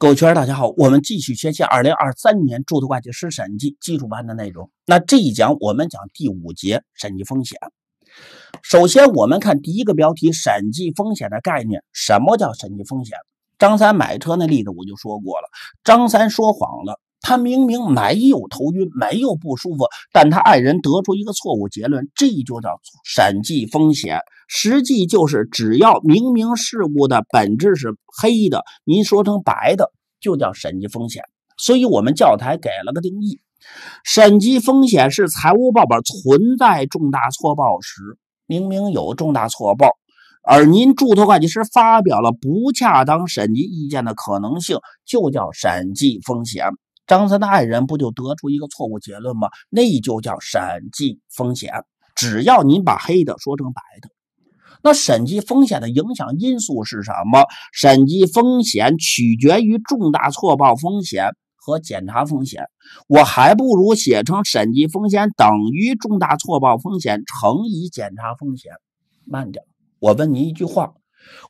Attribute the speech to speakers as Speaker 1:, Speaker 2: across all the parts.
Speaker 1: 狗圈大家好，我们继续学习二零二三年注册会计师审计基础班的内容。那这一讲我们讲第五节审计风险。首先，我们看第一个标题：审计风险的概念。什么叫审计风险？张三买车那例子我就说过了，张三说谎了。他明明没有头晕，没有不舒服，但他爱人得出一个错误结论，这就叫审计风险。实际就是，只要明明事故的本质是黑的，您说成白的，就叫审计风险。所以，我们教材给了个定义：审计风险是财务报表存在重大错报时，明明有重大错报，而您注册会计师发表了不恰当审计意见的可能性，就叫审计风险。张三的爱人不就得出一个错误结论吗？那就叫审计风险。只要您把黑的说成白的，那审计风险的影响因素是什么？审计风险取决于重大错报风险和检查风险。我还不如写成审计风险等于重大错报风险乘以检查风险。慢点，我问你一句话。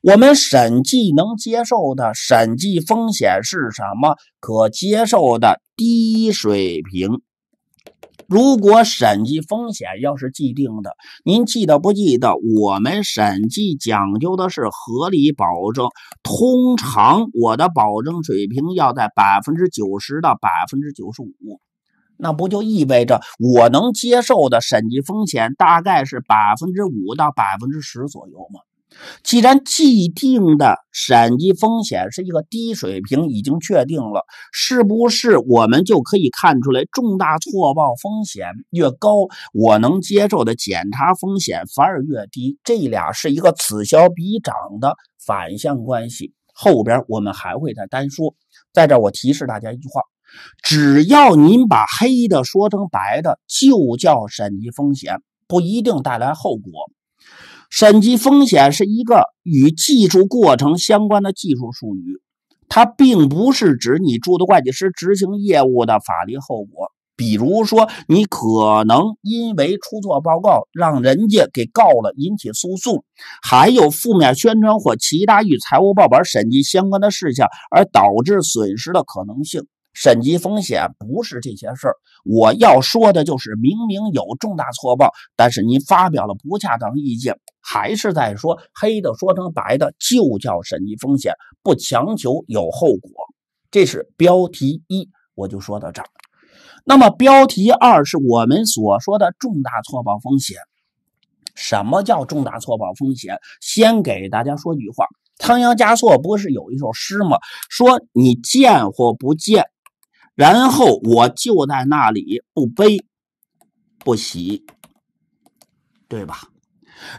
Speaker 1: 我们审计能接受的审计风险是什么？可接受的低水平。如果审计风险要是既定的，您记得不记得？我们审计讲究的是合理保证，通常我的保证水平要在百分之九十到百分之九十五，那不就意味着我能接受的审计风险大概是百分之五到百分之十左右吗？既然既定的审计风险是一个低水平，已经确定了，是不是我们就可以看出来，重大错报风险越高，我能接受的检查风险反而越低？这俩是一个此消彼长的反向关系。后边我们还会再单说。在这儿我提示大家一句话：只要您把黑的说成白的，就叫审计风险，不一定带来后果。审计风险是一个与技术过程相关的技术术语，它并不是指你注册会计师执行业务的法律后果。比如说，你可能因为出错报告让人家给告了，引起诉讼，还有负面宣传或其他与财务报表审计相关的事项而导致损失的可能性。审计风险不是这些事儿，我要说的就是明明有重大错报，但是你发表了不恰当意见，还是在说黑的说成白的，就叫审计风险。不强求有后果，这是标题一，我就说到这儿。那么标题二是我们所说的重大错报风险。什么叫重大错报风险？先给大家说句话，仓央嘉措不是有一首诗吗？说你见或不见。然后我就在那里不悲不喜，对吧？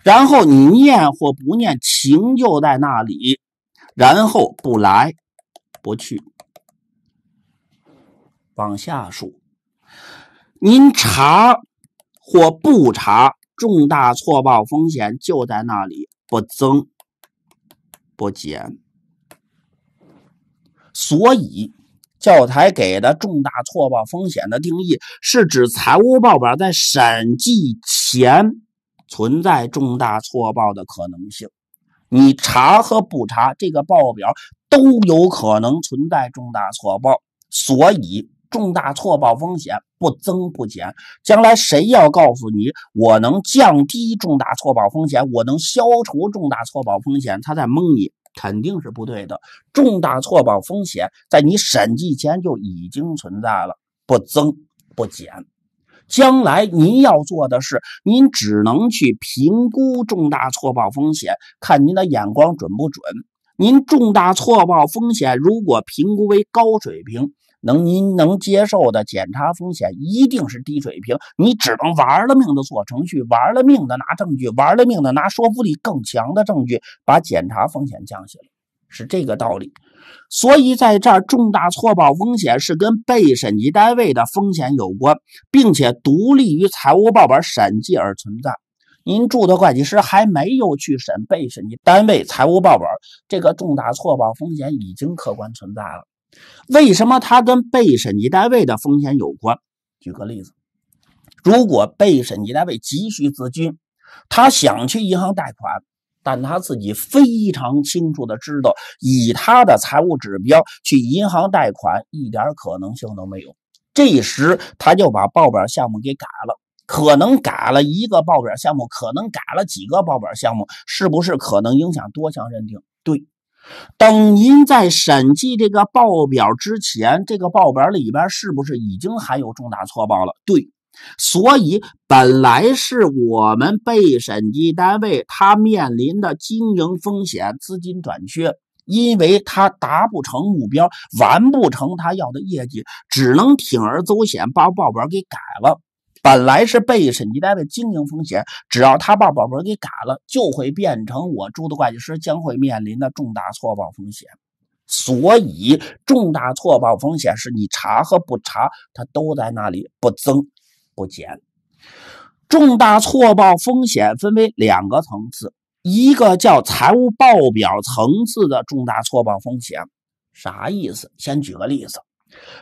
Speaker 1: 然后你念或不念，情就在那里。然后不来不去，往下数。您查或不查，重大错报风险就在那里，不增不减。所以。教材给的重大错报风险的定义是指财务报表在审计前存在重大错报的可能性。你查和不查这个报表都有可能存在重大错报，所以重大错报风险不增不减。将来谁要告诉你我能降低重大错报风险，我能消除重大错报风险，他在蒙你。肯定是不对的，重大错报风险在你审计前就已经存在了，不增不减。将来您要做的是，您只能去评估重大错报风险，看您的眼光准不准。您重大错报风险如果评估为高水平。能您能接受的检查风险一定是低水平，你只能玩了命的做程序，玩了命的拿证据，玩了命的拿说服力更强的证据，把检查风险降下来，是这个道理。所以在这儿，重大错报风险是跟被审计单位的风险有关，并且独立于财务报表审计而存在。您注册会计师还没有去审被审计单位财务报表，这个重大错报风险已经客观存在了。为什么他跟被审计单位的风险有关？举个例子，如果被审计单位急需资金，他想去银行贷款，但他自己非常清楚的知道，以他的财务指标去银行贷款一点可能性都没有。这时他就把报表项目给改了，可能改了一个报表项目，可能改了几个报表项目，是不是可能影响多项认定？对。等您在审计这个报表之前，这个报表里边是不是已经含有重大错报了？对，所以本来是我们被审计单位他面临的经营风险、资金短缺，因为他达不成目标、完不成他要的业绩，只能铤而走险把报表给改了。本来是被审计单位经营风险，只要他把报表给改了，就会变成我朱的会计师将会面临的重大错报风险。所以，重大错报风险是你查和不查，它都在那里，不增不减。重大错报风险分为两个层次，一个叫财务报表层次的重大错报风险，啥意思？先举个例子，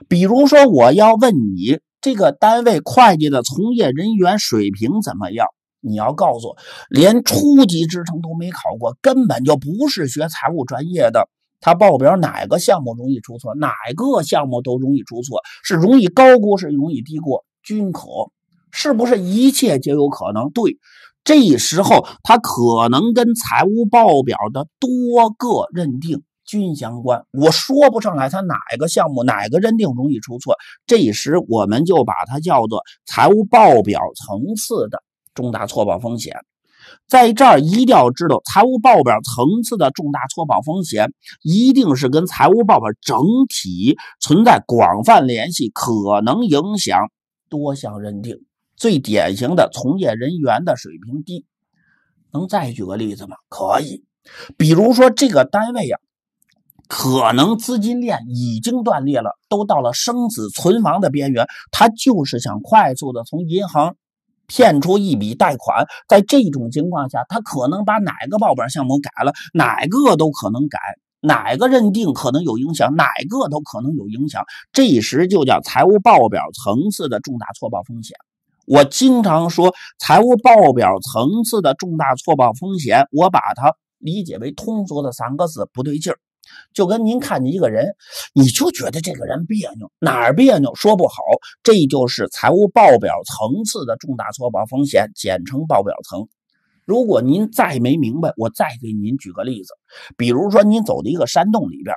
Speaker 1: 比如说我要问你。这个单位会计的从业人员水平怎么样？你要告诉我，连初级职称都没考过，根本就不是学财务专业的。他报表哪个项目容易出错？哪个项目都容易出错，是容易高估，是容易低估均可，是不是一切皆有可能？对，这时候他可能跟财务报表的多个认定。均相关，我说不上来，它哪一个项目、哪个认定容易出错。这时我们就把它叫做财务报表层次的重大错报风险。在这儿一定要知道，财务报表层次的重大错报风险一定是跟财务报表整体存在广泛联系，可能影响多项认定。最典型的从业人员的水平低。能再举个例子吗？可以，比如说这个单位呀。可能资金链已经断裂了，都到了生死存亡的边缘。他就是想快速的从银行骗出一笔贷款。在这种情况下，他可能把哪个报表项目改了，哪个都可能改，哪个认定可能有影响，哪个都可能有影响。这时就叫财务报表层次的重大错报风险。我经常说，财务报表层次的重大错报风险，我把它理解为通俗的三个字：不对劲儿。就跟您看见一个人，你就觉得这个人别扭，哪儿别扭说不好，这就是财务报表层次的重大错报风险，简称报表层。如果您再没明白，我再给您举个例子，比如说您走到一个山洞里边，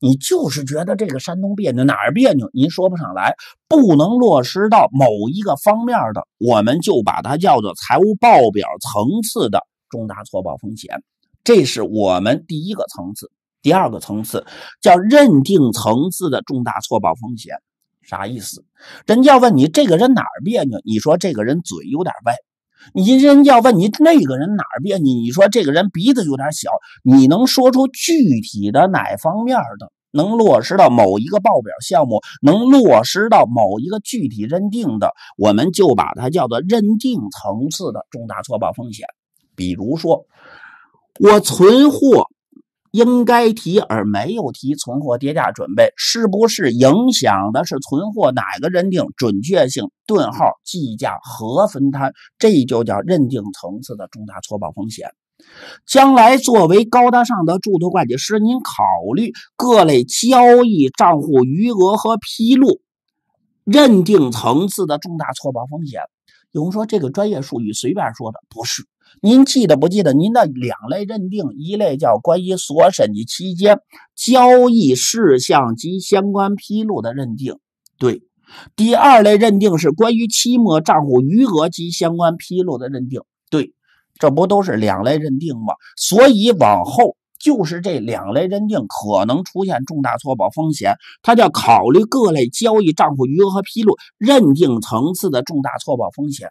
Speaker 1: 你就是觉得这个山洞别扭，哪儿别扭您说不上来，不能落实到某一个方面的，我们就把它叫做财务报表层次的重大错报风险，这是我们第一个层次。第二个层次叫认定层次的重大错报风险，啥意思？人家要问你这个人哪儿别扭，你说这个人嘴有点歪；你人要问你那个人哪儿别扭，你说这个人鼻子有点小。你能说出具体的哪方面的，能落实到某一个报表项目，能落实到某一个具体认定的，我们就把它叫做认定层次的重大错报风险。比如说，我存货。应该提而没有提存货跌价准备，是不是影响的是存货哪个认定准确性？顿号计价和分摊，这就叫认定层次的重大错报风险。将来作为高大上的注册会计师，您考虑各类交易、账户余额和披露认定层次的重大错报风险。有人说这个专业术语随便说的，不是。您记得不记得，您的两类认定，一类叫关于所审计期间交易事项及相关披露的认定，对；第二类认定是关于期末账户余额及相关披露的认定，对。这不都是两类认定吗？所以往后就是这两类认定可能出现重大错报风险，它叫考虑各类交易、账户余额和披露认定层次的重大错报风险。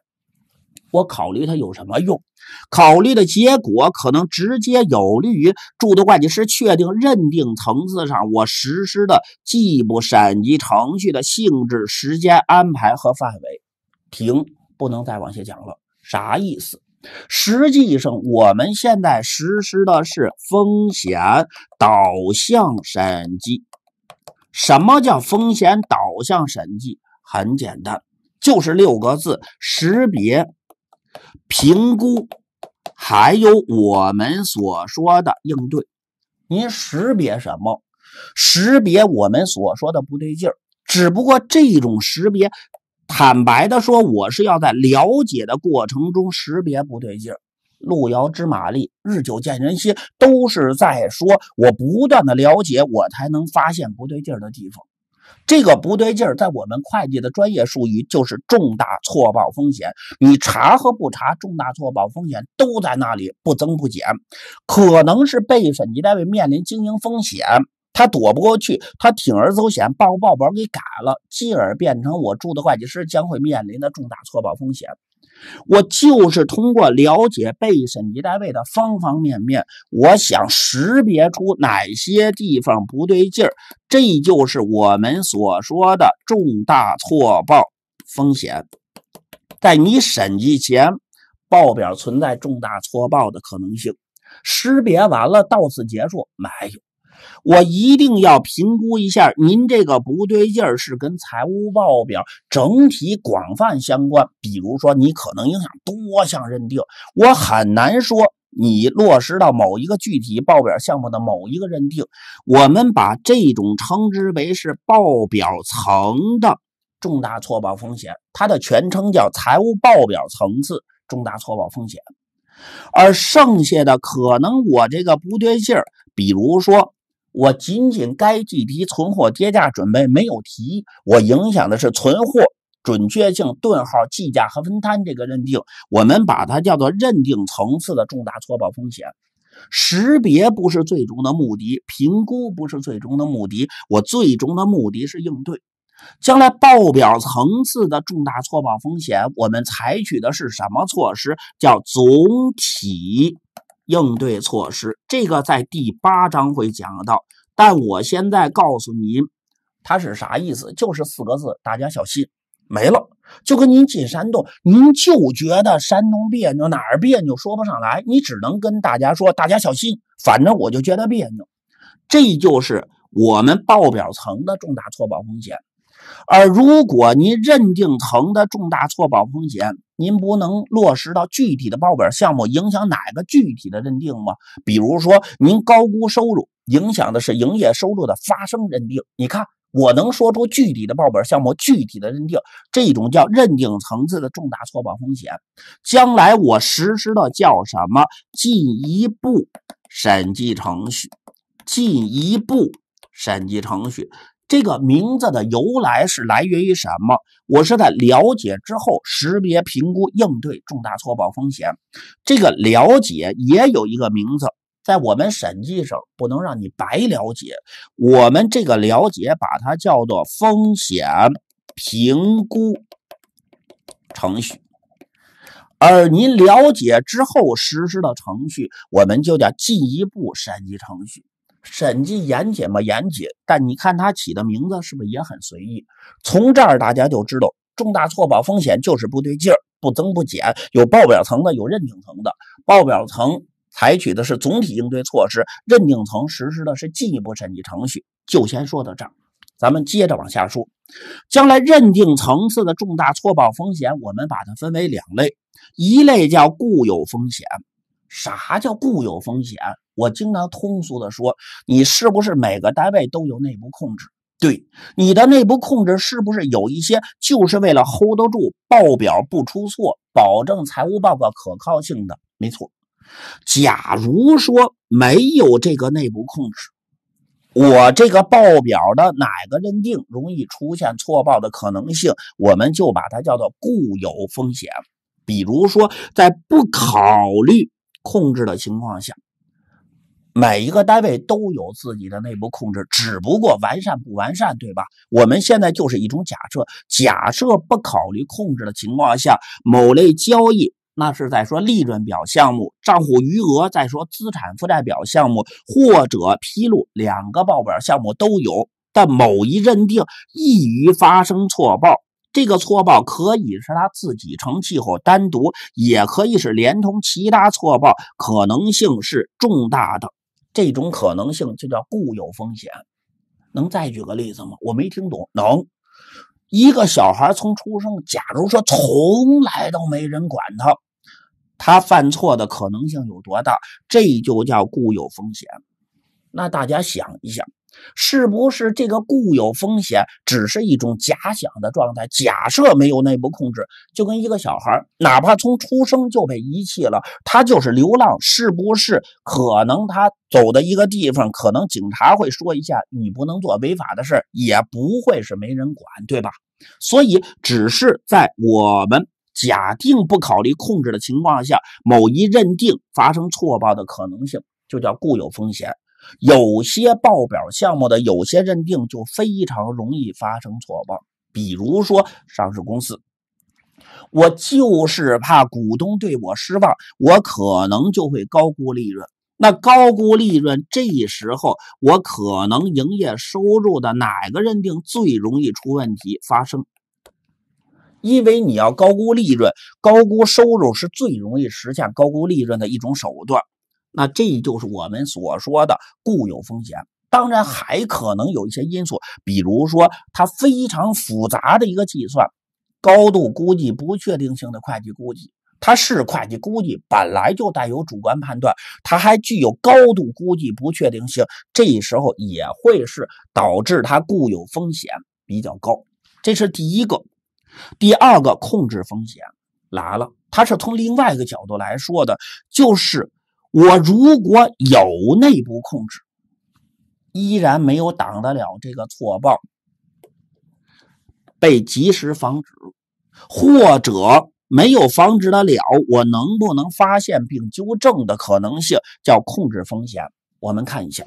Speaker 1: 我考虑它有什么用？考虑的结果可能直接有利于注册会计师确定认定层次上我实施的既不审计程序的性质、时间安排和范围。停，不能再往下讲了。啥意思？实际上，我们现在实施的是风险导向审计。什么叫风险导向审计？很简单，就是六个字：识别。评估，还有我们所说的应对，您识别什么？识别我们所说的不对劲儿。只不过这种识别，坦白的说，我是要在了解的过程中识别不对劲儿。路遥知马力，日久见人心，都是在说我不断的了解，我才能发现不对劲儿的地方。这个不对劲儿，在我们会计的专业术语就是重大错报风险。你查和不查，重大错报风险都在那里，不增不减。可能是被审计单位面临经营风险，他躲不过去，他铤而走险，把报表给改了，进而变成我住的会计师将会面临的重大错报风险。我就是通过了解被审计单位的方方面面，我想识别出哪些地方不对劲儿，这就是我们所说的重大错报风险。在你审计前，报表存在重大错报的可能性，识别完了，到此结束，没有。我一定要评估一下，您这个不对劲儿是跟财务报表整体广泛相关，比如说你可能影响多项认定，我很难说你落实到某一个具体报表项目的某一个认定。我们把这种称之为是报表层的重大错报风险，它的全称叫财务报表层次重大错报风险。而剩下的可能我这个不对劲儿，比如说。我仅仅该计提存货跌价准备没有提，我影响的是存货准确性、顿号计价和分摊这个认定，我们把它叫做认定层次的重大错报风险。识别不是最终的目的，评估不是最终的目的，我最终的目的是应对将来报表层次的重大错报风险。我们采取的是什么措施？叫总体。应对措施，这个在第八章会讲到。但我现在告诉你，它是啥意思？就是四个字，大家小心，没了。就跟您进山洞，您就觉得山洞别扭，哪儿别扭说不上来，你只能跟大家说，大家小心。反正我就觉得别扭，这就是我们报表层的重大错报风险。而如果您认定层的重大错报风险，您不能落实到具体的报表项目，影响哪个具体的认定吗？比如说，您高估收入，影响的是营业收入的发生认定。你看，我能说出具体的报表项目、具体的认定，这种叫认定层次的重大错报风险。将来我实施的叫什么？进一步审计程序，进一步审计程序。这个名字的由来是来源于什么？我是在了解之后识别、评估、应对重大错报风险。这个了解也有一个名字，在我们审计上不能让你白了解，我们这个了解把它叫做风险评估程序，而您了解之后实施的程序，我们就叫进一步审计程序。审计严谨吗？严谨，但你看他起的名字是不是也很随意？从这儿大家就知道，重大错报风险就是不对劲儿，不增不减。有报表层的，有认定层的。报表层采取的是总体应对措施，认定层实施的是进一步审计程序。就先说到这儿，咱们接着往下说。将来认定层次的重大错报风险，我们把它分为两类，一类叫固有风险。啥叫固有风险？我经常通俗的说，你是不是每个单位都有内部控制？对，你的内部控制是不是有一些就是为了 hold 得住报表不出错，保证财务报告可靠性的？没错。假如说没有这个内部控制，我这个报表的哪个认定容易出现错报的可能性，我们就把它叫做固有风险。比如说，在不考虑控制的情况下。每一个单位都有自己的内部控制，只不过完善不完善，对吧？我们现在就是一种假设，假设不考虑控制的情况下，某类交易，那是在说利润表项目账户余额，在说资产负债表项目或者披露两个报表项目都有，但某一认定易于发生错报，这个错报可以是他自己成气候单独，也可以是连同其他错报，可能性是重大的。这种可能性就叫固有风险，能再举个例子吗？我没听懂。能，一个小孩从出生，假如说从来都没人管他，他犯错的可能性有多大？这就叫固有风险。那大家想一想。是不是这个固有风险只是一种假想的状态？假设没有内部控制，就跟一个小孩哪怕从出生就被遗弃了，他就是流浪。是不是可能他走的一个地方，可能警察会说一下，你不能做违法的事也不会是没人管，对吧？所以，只是在我们假定不考虑控制的情况下，某一认定发生错报的可能性，就叫固有风险。有些报表项目的有些认定就非常容易发生错报，比如说上市公司，我就是怕股东对我失望，我可能就会高估利润。那高估利润，这时候我可能营业收入的哪个认定最容易出问题发生？因为你要高估利润，高估收入是最容易实现高估利润的一种手段。那这就是我们所说的固有风险，当然还可能有一些因素，比如说它非常复杂的一个计算，高度估计不确定性的会计估计，它是会计估计本来就带有主观判断，它还具有高度估计不确定性，这时候也会是导致它固有风险比较高。这是第一个，第二个控制风险来了，它是从另外一个角度来说的，就是。我如果有内部控制，依然没有挡得了这个错报被及时防止，或者没有防止得了，我能不能发现并纠正的可能性，叫控制风险。我们看一下，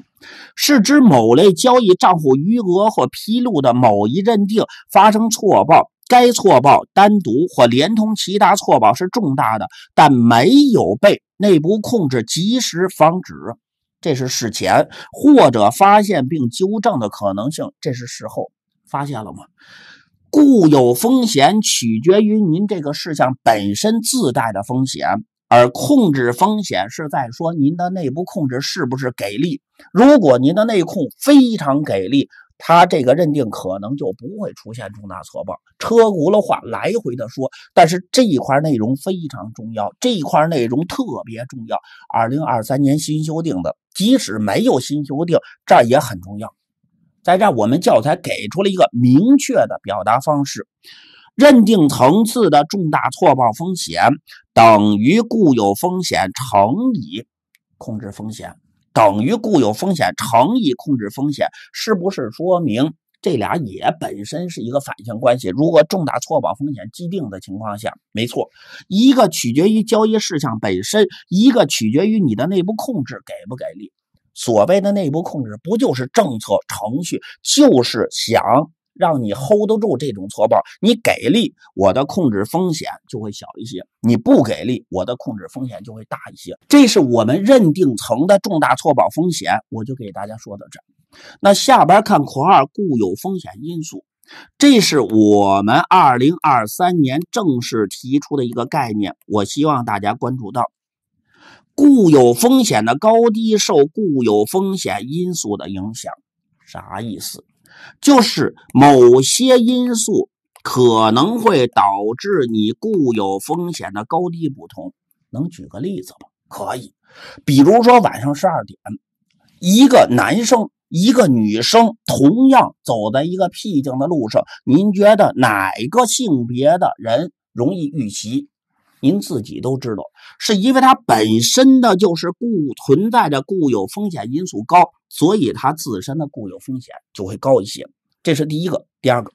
Speaker 1: 是指某类交易账户余额或披露的某一认定发生错报。该错报单独或连同其他错报是重大的，但没有被内部控制及时防止，这是事前或者发现并纠正的可能性，这是事后发现了吗？固有风险取决于您这个事项本身自带的风险，而控制风险是在说您的内部控制是不是给力。如果您的内控非常给力。他这个认定可能就不会出现重大错报。车轱辘话来回的说，但是这一块内容非常重要，这一块内容特别重要。二零二三年新修订的，即使没有新修订，这也很重要。在这，我们教材给出了一个明确的表达方式：认定层次的重大错报风险等于固有风险乘以控制风险。等于固有风险乘以控制风险，是不是说明这俩也本身是一个反向关系？如果重大错保风险既定的情况下，没错，一个取决于交易事项本身，一个取决于你的内部控制给不给力。所谓的内部控制，不就是政策程序，就是想。让你 hold 得住这种错报，你给力，我的控制风险就会小一些；你不给力，我的控制风险就会大一些。这是我们认定层的重大错报风险，我就给大家说到这那下边看括号固有风险因素，这是我们2023年正式提出的一个概念，我希望大家关注到，固有风险的高低受固有风险因素的影响，啥意思？就是某些因素可能会导致你固有风险的高低不同，能举个例子吗？可以，比如说晚上十二点，一个男生一个女生同样走在一个僻静的路上，您觉得哪个性别的人容易遇袭？您自己都知道，是因为他本身的就是固存在着固有风险因素高。所以它自身的固有风险就会高一些，这是第一个。第二个，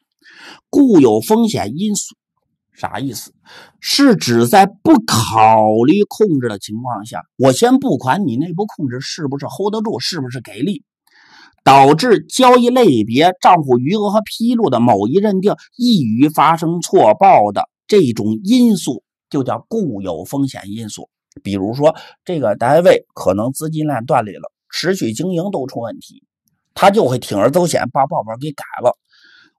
Speaker 1: 固有风险因素啥意思？是指在不考虑控制的情况下，我先不管你内部控制是不是 hold 得住，是不是给力，导致交易类别、账户余额和披露的某一认定易于发生错报的这种因素，就叫固有风险因素。比如说，这个单位可能资金链断裂了。持续经营都出问题，他就会铤而走险把报表给改了。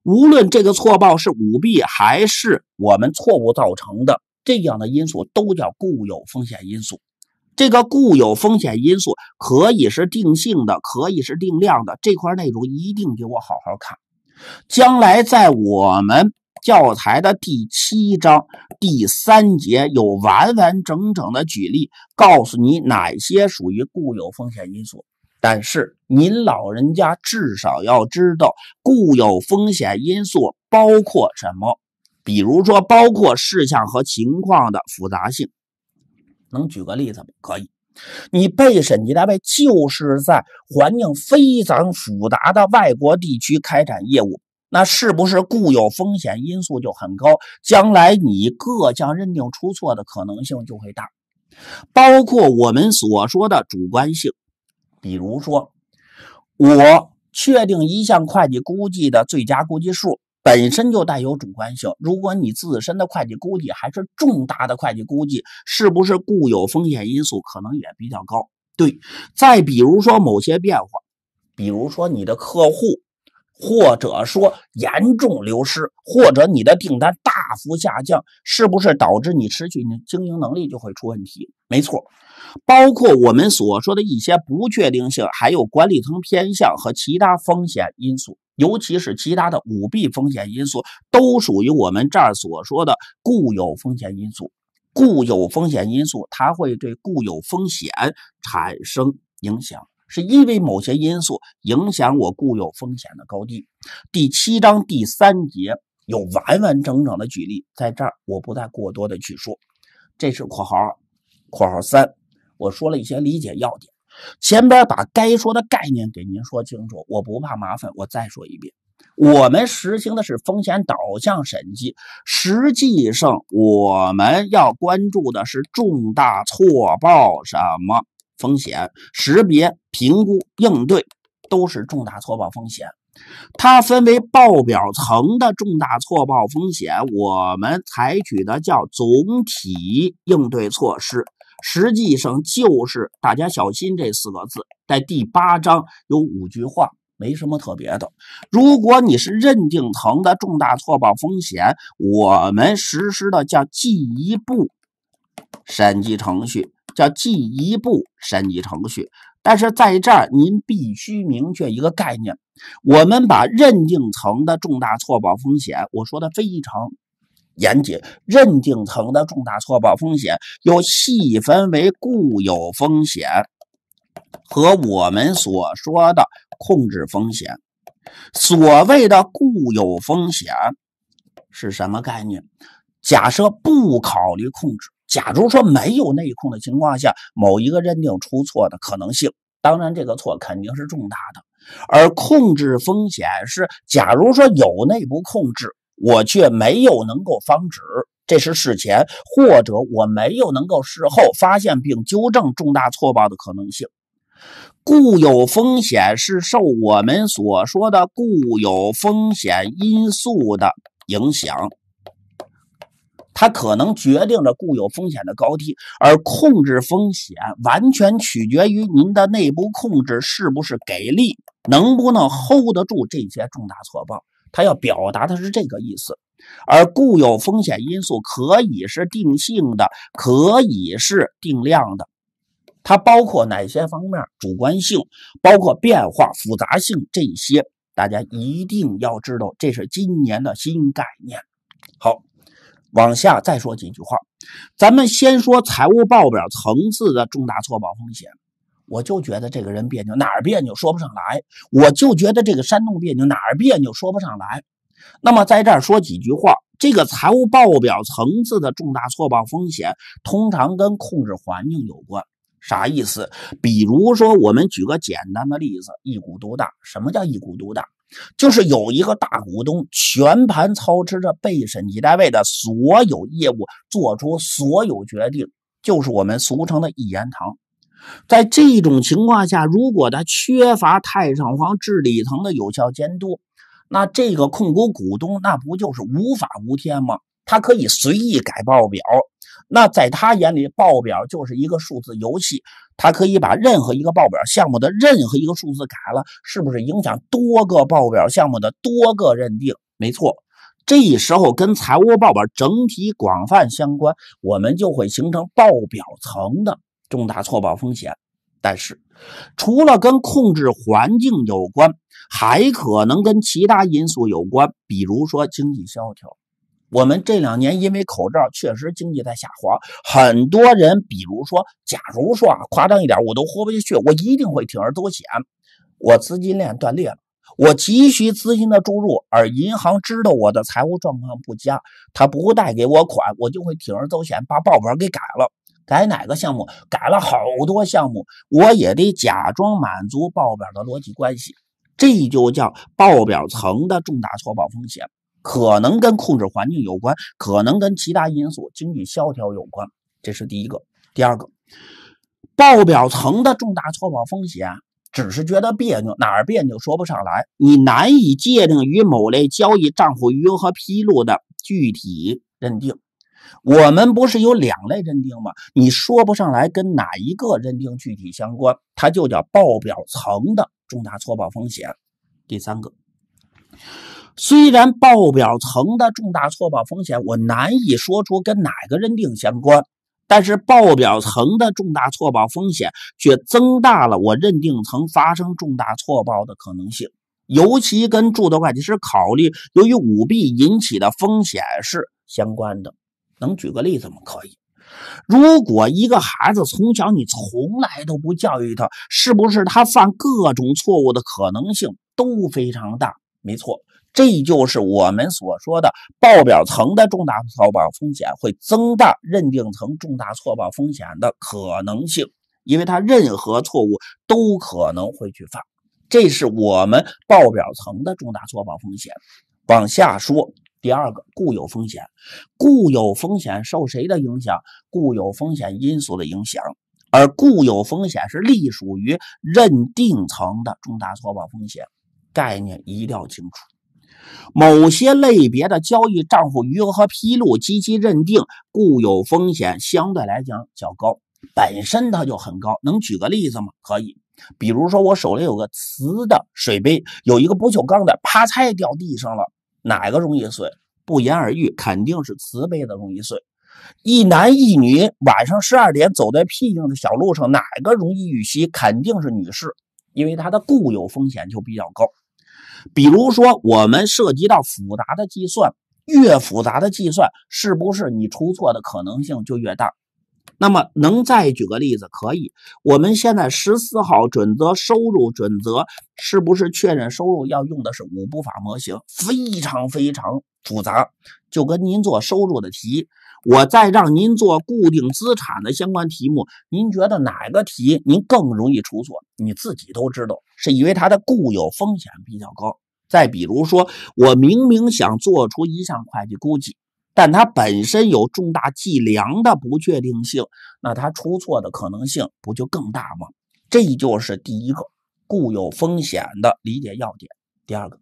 Speaker 1: 无论这个错报是舞弊还是我们错误造成的，这样的因素都叫固有风险因素。这个固有风险因素可以是定性的，可以是定量的。这块内容一定给我好好看，将来在我们。教材的第七章第三节有完完整整的举例，告诉你哪些属于固有风险因素。但是您老人家至少要知道固有风险因素包括什么，比如说包括事项和情况的复杂性。能举个例子吗？可以。你被审计单位就是在环境非常复杂的外国地区开展业务。那是不是固有风险因素就很高？将来你各项认定出错的可能性就会大，包括我们所说的主观性。比如说，我确定一项会计估计的最佳估计数，本身就带有主观性。如果你自身的会计估计还是重大的会计估计，是不是固有风险因素可能也比较高？对。再比如说某些变化，比如说你的客户。或者说严重流失，或者你的订单大幅下降，是不是导致你失去你经营能力就会出问题？没错，包括我们所说的一些不确定性，还有管理层偏向和其他风险因素，尤其是其他的舞弊风险因素，都属于我们这儿所说的固有风险因素。固有风险因素它会对固有风险产生影响。是因为某些因素影响我固有风险的高低。第七章第三节有完完整整的举例，在这儿我不再过多的去说。这是括号二，括号三，我说了一些理解要点。前边把该说的概念给您说清楚，我不怕麻烦，我再说一遍。我们实行的是风险导向审计，实际上我们要关注的是重大错报什么？风险识别、评估、应对，都是重大错报风险。它分为报表层的重大错报风险，我们采取的叫总体应对措施，实际上就是大家小心这四个字。在第八章有五句话，没什么特别的。如果你是认定层的重大错报风险，我们实施的叫进一步审计程序。叫进一步审计程序，但是在这儿您必须明确一个概念：我们把认定层的重大错报风险，我说的非常严谨，认定层的重大错报风险又细分为固有风险和我们所说的控制风险。所谓的固有风险是什么概念？假设不考虑控制。假如说没有内控的情况下，某一个认定出错的可能性，当然这个错肯定是重大的。而控制风险是，假如说有内部控制，我却没有能够防止，这是事前；或者我没有能够事后发现并纠正重大错报的可能性。固有风险是受我们所说的固有风险因素的影响。它可能决定了固有风险的高低，而控制风险完全取决于您的内部控制是不是给力，能不能 hold 得住这些重大错报。他要表达的是这个意思。而固有风险因素可以是定性的，可以是定量的，它包括哪些方面？主观性，包括变化、复杂性这些，大家一定要知道，这是今年的新概念。好。往下再说几句话，咱们先说财务报表层次的重大错报风险。我就觉得这个人别扭，哪儿别扭说不上来。我就觉得这个山东别扭，哪儿别扭说不上来。那么在这儿说几句话，这个财务报表层次的重大错报风险通常跟控制环境有关，啥意思？比如说，我们举个简单的例子，一股独大。什么叫一股独大？就是有一个大股东全盘操持着被审计单位的所有业务，做出所有决定，就是我们俗称的一言堂。在这种情况下，如果他缺乏太上皇治理层的有效监督，那这个控股股东那不就是无法无天吗？他可以随意改报表。那在他眼里，报表就是一个数字游戏。他可以把任何一个报表项目的任何一个数字改了，是不是影响多个报表项目的多个认定？没错，这时候跟财务报表整体广泛相关，我们就会形成报表层的重大错报风险。但是，除了跟控制环境有关，还可能跟其他因素有关，比如说经济萧条。我们这两年因为口罩，确实经济在下滑，很多人，比如说，假如说啊，夸张一点，我都活不下去，我一定会铤而走险，我资金链断裂了，我急需资金的注入，而银行知道我的财务状况不佳，他不贷给我款，我就会铤而走险，把报表给改了，改哪个项目？改了好多项目，我也得假装满足报表的逻辑关系，这就叫报表层的重大错报风险。可能跟控制环境有关，可能跟其他因素经济萧条有关，这是第一个。第二个，报表层的重大错报风险，只是觉得别扭，哪儿别扭说不上来，你难以界定与某类交易、账户余额披露的具体认定。我们不是有两类认定吗？你说不上来跟哪一个认定具体相关，它就叫报表层的重大错报风险。第三个。虽然报表层的重大错报风险我难以说出跟哪个认定相关，但是报表层的重大错报风险却增大了我认定层发生重大错报的可能性，尤其跟注的会计师考虑由于舞弊引起的风险是相关的。能举个例子吗？可以。如果一个孩子从小你从来都不教育他，是不是他犯各种错误的可能性都非常大？没错，这就是我们所说的报表层的重大错报风险会增大认定层重大错报风险的可能性，因为它任何错误都可能会去犯，这是我们报表层的重大错报风险。往下说，第二个固有风险，固有风险受谁的影响？固有风险因素的影响，而固有风险是隶属于认定层的重大错报风险。概念一定要清楚，某些类别的交易账户余额和披露积极认定固有风险相对来讲较高，本身它就很高。能举个例子吗？可以，比如说我手里有个瓷的水杯，有一个不锈钢的，啪嚓掉地上了，哪个容易碎？不言而喻，肯定是瓷杯的容易碎。一男一女晚上十二点走在僻静的小路上，哪个容易遇袭？肯定是女士，因为她的固有风险就比较高。比如说，我们涉及到复杂的计算，越复杂的计算，是不是你出错的可能性就越大？那么，能再举个例子？可以，我们现在十四号准则收入准则，是不是确认收入要用的是五步法模型？非常非常复杂，就跟您做收入的题。我再让您做固定资产的相关题目，您觉得哪个题您更容易出错？你自己都知道，是因为它的固有风险比较高。再比如说，我明明想做出一项会计估计，但它本身有重大计量的不确定性，那它出错的可能性不就更大吗？这就是第一个固有风险的理解要点。第二个，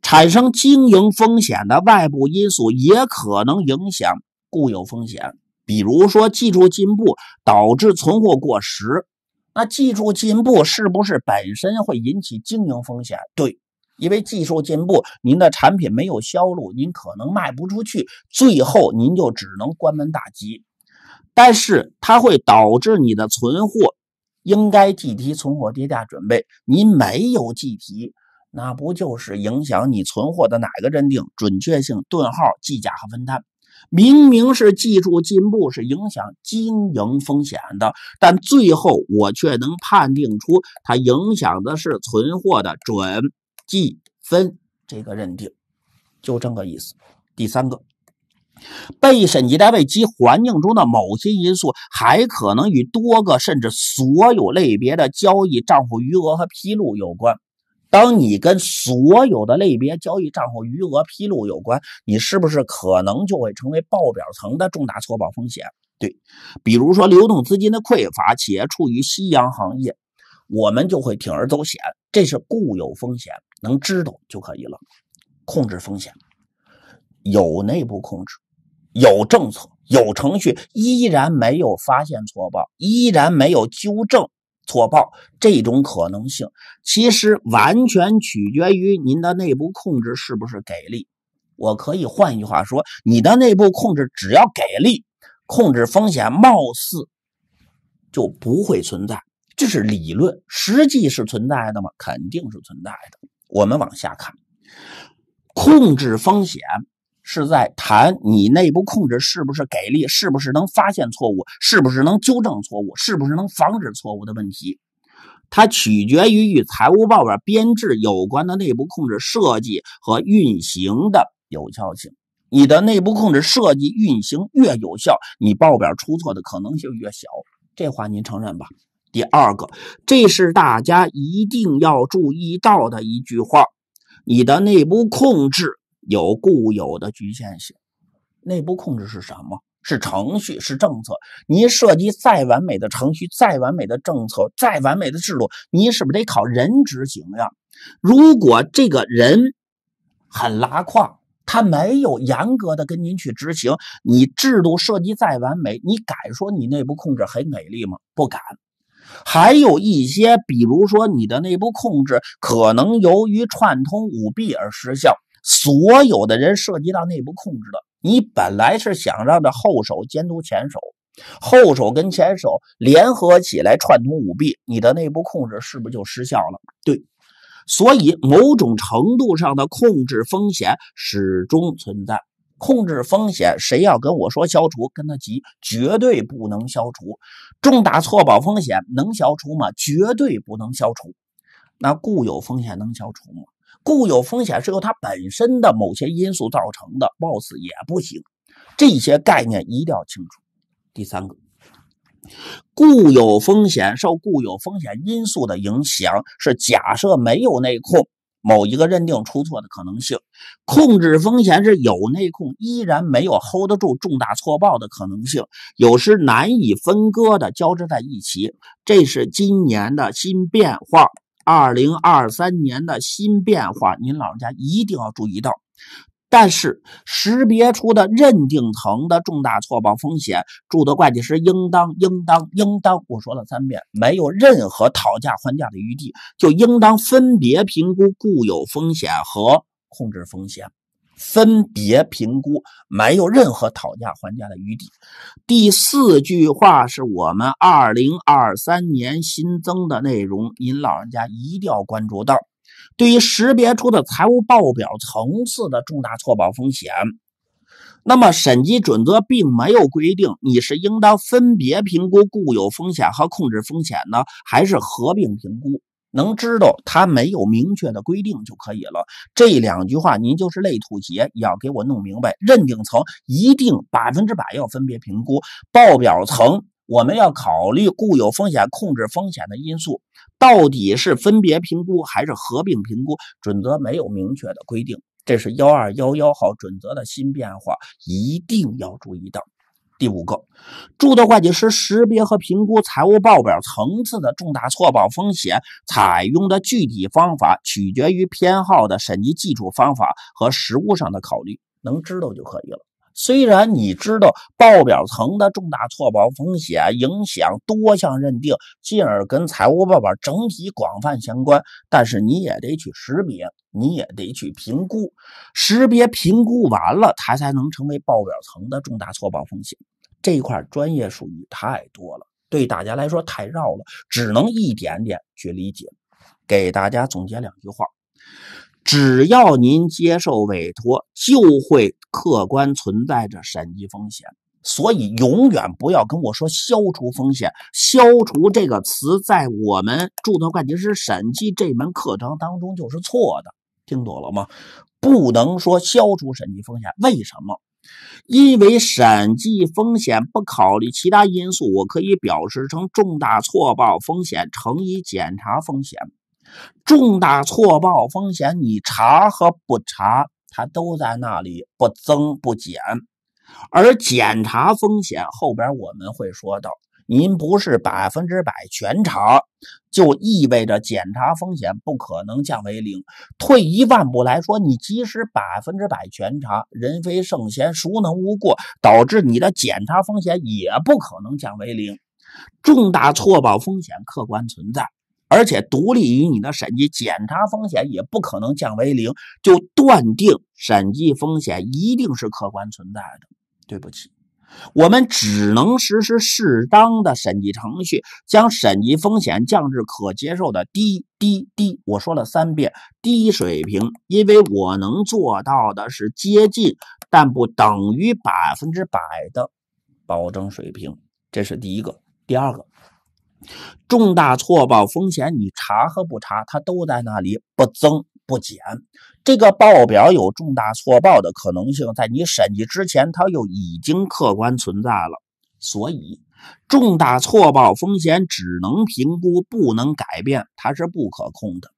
Speaker 1: 产生经营风险的外部因素也可能影响。固有风险，比如说技术进步导致存货过时，那技术进步是不是本身会引起经营风险？对，因为技术进步，您的产品没有销路，您可能卖不出去，最后您就只能关门大吉。但是它会导致你的存货应该计提存货跌价准备，您没有计提，那不就是影响你存货的哪个认定准确性？顿号计价和分摊。明明是技术进步，是影响经营风险的，但最后我却能判定出它影响的是存货的准计分这个认定，就这个意思。第三个，被审计单位及环境中的某些因素还可能与多个甚至所有类别的交易、账户余额和披露有关。当你跟所有的类别交易账户余额披露有关，你是不是可能就会成为报表层的重大错报风险？对，比如说流动资金的匮乏，企业处于夕阳行业，我们就会铤而走险，这是固有风险，能知道就可以了。控制风险，有内部控制，有政策，有程序，依然没有发现错报，依然没有纠正。错报这种可能性，其实完全取决于您的内部控制是不是给力。我可以换一句话说，你的内部控制只要给力，控制风险貌似就不会存在。这是理论，实际是存在的吗？肯定是存在的。我们往下看，控制风险。是在谈你内部控制是不是给力，是不是能发现错误，是不是能纠正错误，是不是能防止错误的问题。它取决于与财务报表编制有关的内部控制设计和运行的有效性。你的内部控制设计运行越有效，你报表出错的可能性越小。这话您承认吧？第二个，这是大家一定要注意到的一句话：你的内部控制。有固有的局限性。内部控制是什么？是程序，是政策。你设计再完美的程序，再完美的政策，再完美的制度，你是不是得靠人执行呀？如果这个人很拉胯，他没有严格的跟您去执行，你制度设计再完美，你敢说你内部控制很美丽吗？不敢。还有一些，比如说你的内部控制可能由于串通舞弊而失效。所有的人涉及到内部控制的，你本来是想让这后手监督前手，后手跟前手联合起来串通舞弊，你的内部控制是不是就失效了？对，所以某种程度上的控制风险始终存在。控制风险，谁要跟我说消除，跟他急，绝对不能消除。重大错报风险能消除吗？绝对不能消除。那固有风险能消除吗？固有风险是由它本身的某些因素造成的，貌似也不行。这些概念一定要清楚。第三个，固有风险受固有风险因素的影响，是假设没有内控，某一个认定出错的可能性；控制风险是有内控，依然没有 hold 得住重大错报的可能性。有时难以分割的交织在一起，这是今年的新变化。二零二三年的新变化，您老人家一定要注意到。但是，识别出的认定层的重大错报风险，注的会计师应当、应当、应当，我说了三遍，没有任何讨价还价的余地，就应当分别评估固有风险和控制风险。分别评估，没有任何讨价还价的余地。第四句话是我们二零二三年新增的内容，您老人家一定要关注到。对于识别出的财务报表层次的重大错报风险，那么审计准则并没有规定你是应当分别评估固有风险和控制风险呢，还是合并评估？能知道它没有明确的规定就可以了。这两句话您就是累吐血，也要给我弄明白。认定层一定百分之百要分别评估，报表层我们要考虑固有风险、控制风险的因素，到底是分别评估还是合并评估？准则没有明确的规定，这是幺二幺幺号准则的新变化，一定要注意到。第五个，注册会计师识别和评估财务报表层次的重大错报风险，采用的具体方法取决于偏好的审计技术方法和实务上的考虑，能知道就可以了。虽然你知道报表层的重大错报风险影响多项认定，进而跟财务报表整体广泛相关，但是你也得去识别，你也得去评估。识别评估完了，它才能成为报表层的重大错报风险。这一块专业术语太多了，对大家来说太绕了，只能一点点去理解。给大家总结两句话。只要您接受委托，就会客观存在着审计风险，所以永远不要跟我说消除风险。消除这个词在我们注册会计师审计这门课程当中就是错的，听懂了吗？不能说消除审计风险，为什么？因为审计风险不考虑其他因素，我可以表示成重大错报风险乘以检查风险。重大错报风险，你查和不查，它都在那里，不增不减。而检查风险，后边我们会说到，您不是百分之百全查，就意味着检查风险不可能降为零。退一万步来说，你即使百分之百全查，人非圣贤，孰能无过，导致你的检查风险也不可能降为零。重大错报风险客观存在。而且，独立于你的审计检查风险也不可能降为零，就断定审计风险一定是客观存在的。对不起，我们只能实施适当的审计程序，将审计风险降至可接受的低低低。我说了三遍低水平，因为我能做到的是接近，但不等于百分之百的保证水平。这是第一个，第二个。重大错报风险，你查和不查，它都在那里，不增不减。这个报表有重大错报的可能性，在你审计之前，它又已经客观存在了。所以，重大错报风险只能评估，不能改变，它是不可控的。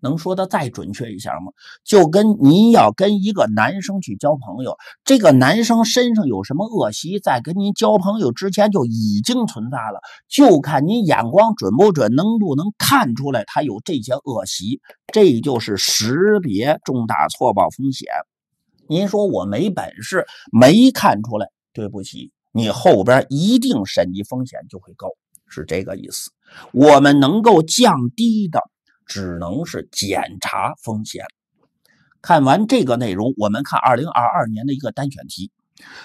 Speaker 1: 能说的再准确一下吗？就跟您要跟一个男生去交朋友，这个男生身上有什么恶习，在跟您交朋友之前就已经存在了，就看您眼光准不准，能不能看出来他有这些恶习，这就是识别重大错报风险。您说我没本事，没看出来，对不起，你后边一定审计风险就会高，是这个意思。我们能够降低的。只能是检查风险。看完这个内容，我们看二零二二年的一个单选题。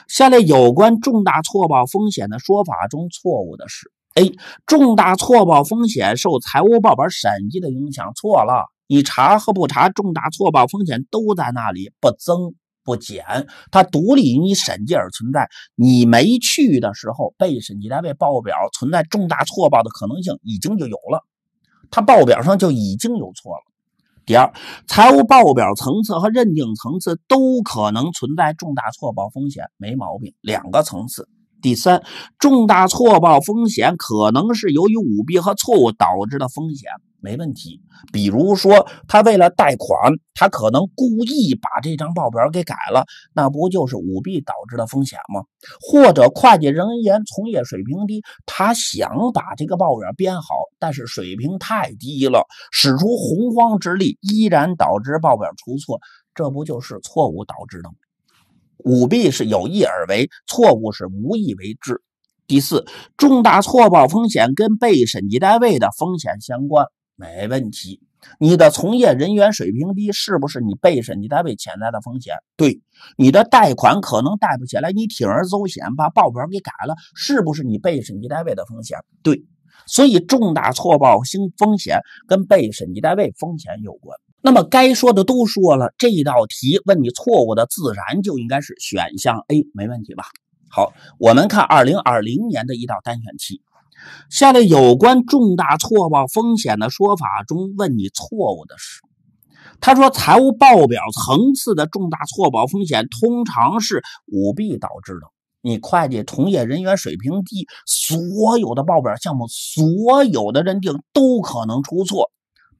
Speaker 1: 下列有关重大错报风险的说法中，错误的是：A. 重大错报风险受财务报表审计的影响。错了，你查和不查，重大错报风险都在那里，不增不减，它独立于审计而存在。你没去的时候，被审计单位报表存在重大错报的可能性已经就有了。它报表上就已经有错了。第二，财务报表层次和认定层次都可能存在重大错报风险，没毛病。两个层次。第三，重大错报风险可能是由于舞弊和错误导致的风险，没问题。比如说，他为了贷款，他可能故意把这张报表给改了，那不就是舞弊导致的风险吗？或者会计人员从业水平低，他想把这个报表编好，但是水平太低了，使出洪荒之力依然导致报表出错，这不就是错误导致的吗？舞弊是有意而为，错误是无意为之。第四，重大错报风险跟被审计单位的风险相关，没问题。你的从业人员水平低，是不是你被审计单位潜在的风险？对，你的贷款可能贷不起来，你铤而走险把报表给改了，是不是你被审计单位的风险？对，所以重大错报性风险跟被审计单位风险有关。那么该说的都说了，这道题问你错误的，自然就应该是选项 A，没问题吧？好，我们看2020年的一道单选题：下列有关重大错报风险的说法中，问你错误的是？他说，财务报表层次的重大错报风险通常是舞弊导致的。你会计从业人员水平低，所有的报表项目、所有的认定都可能出错。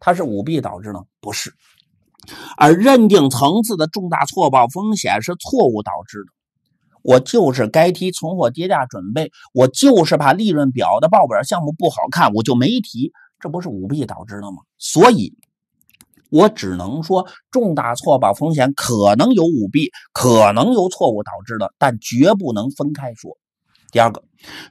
Speaker 1: 它是舞弊导致的，不是，而认定层次的重大错报风险是错误导致的。我就是该提存货跌价准备，我就是怕利润表的报表项目不好看，我就没提，这不是舞弊导致的吗？所以，我只能说重大错报风险可能有舞弊，可能有错误导致的，但绝不能分开说。第二个，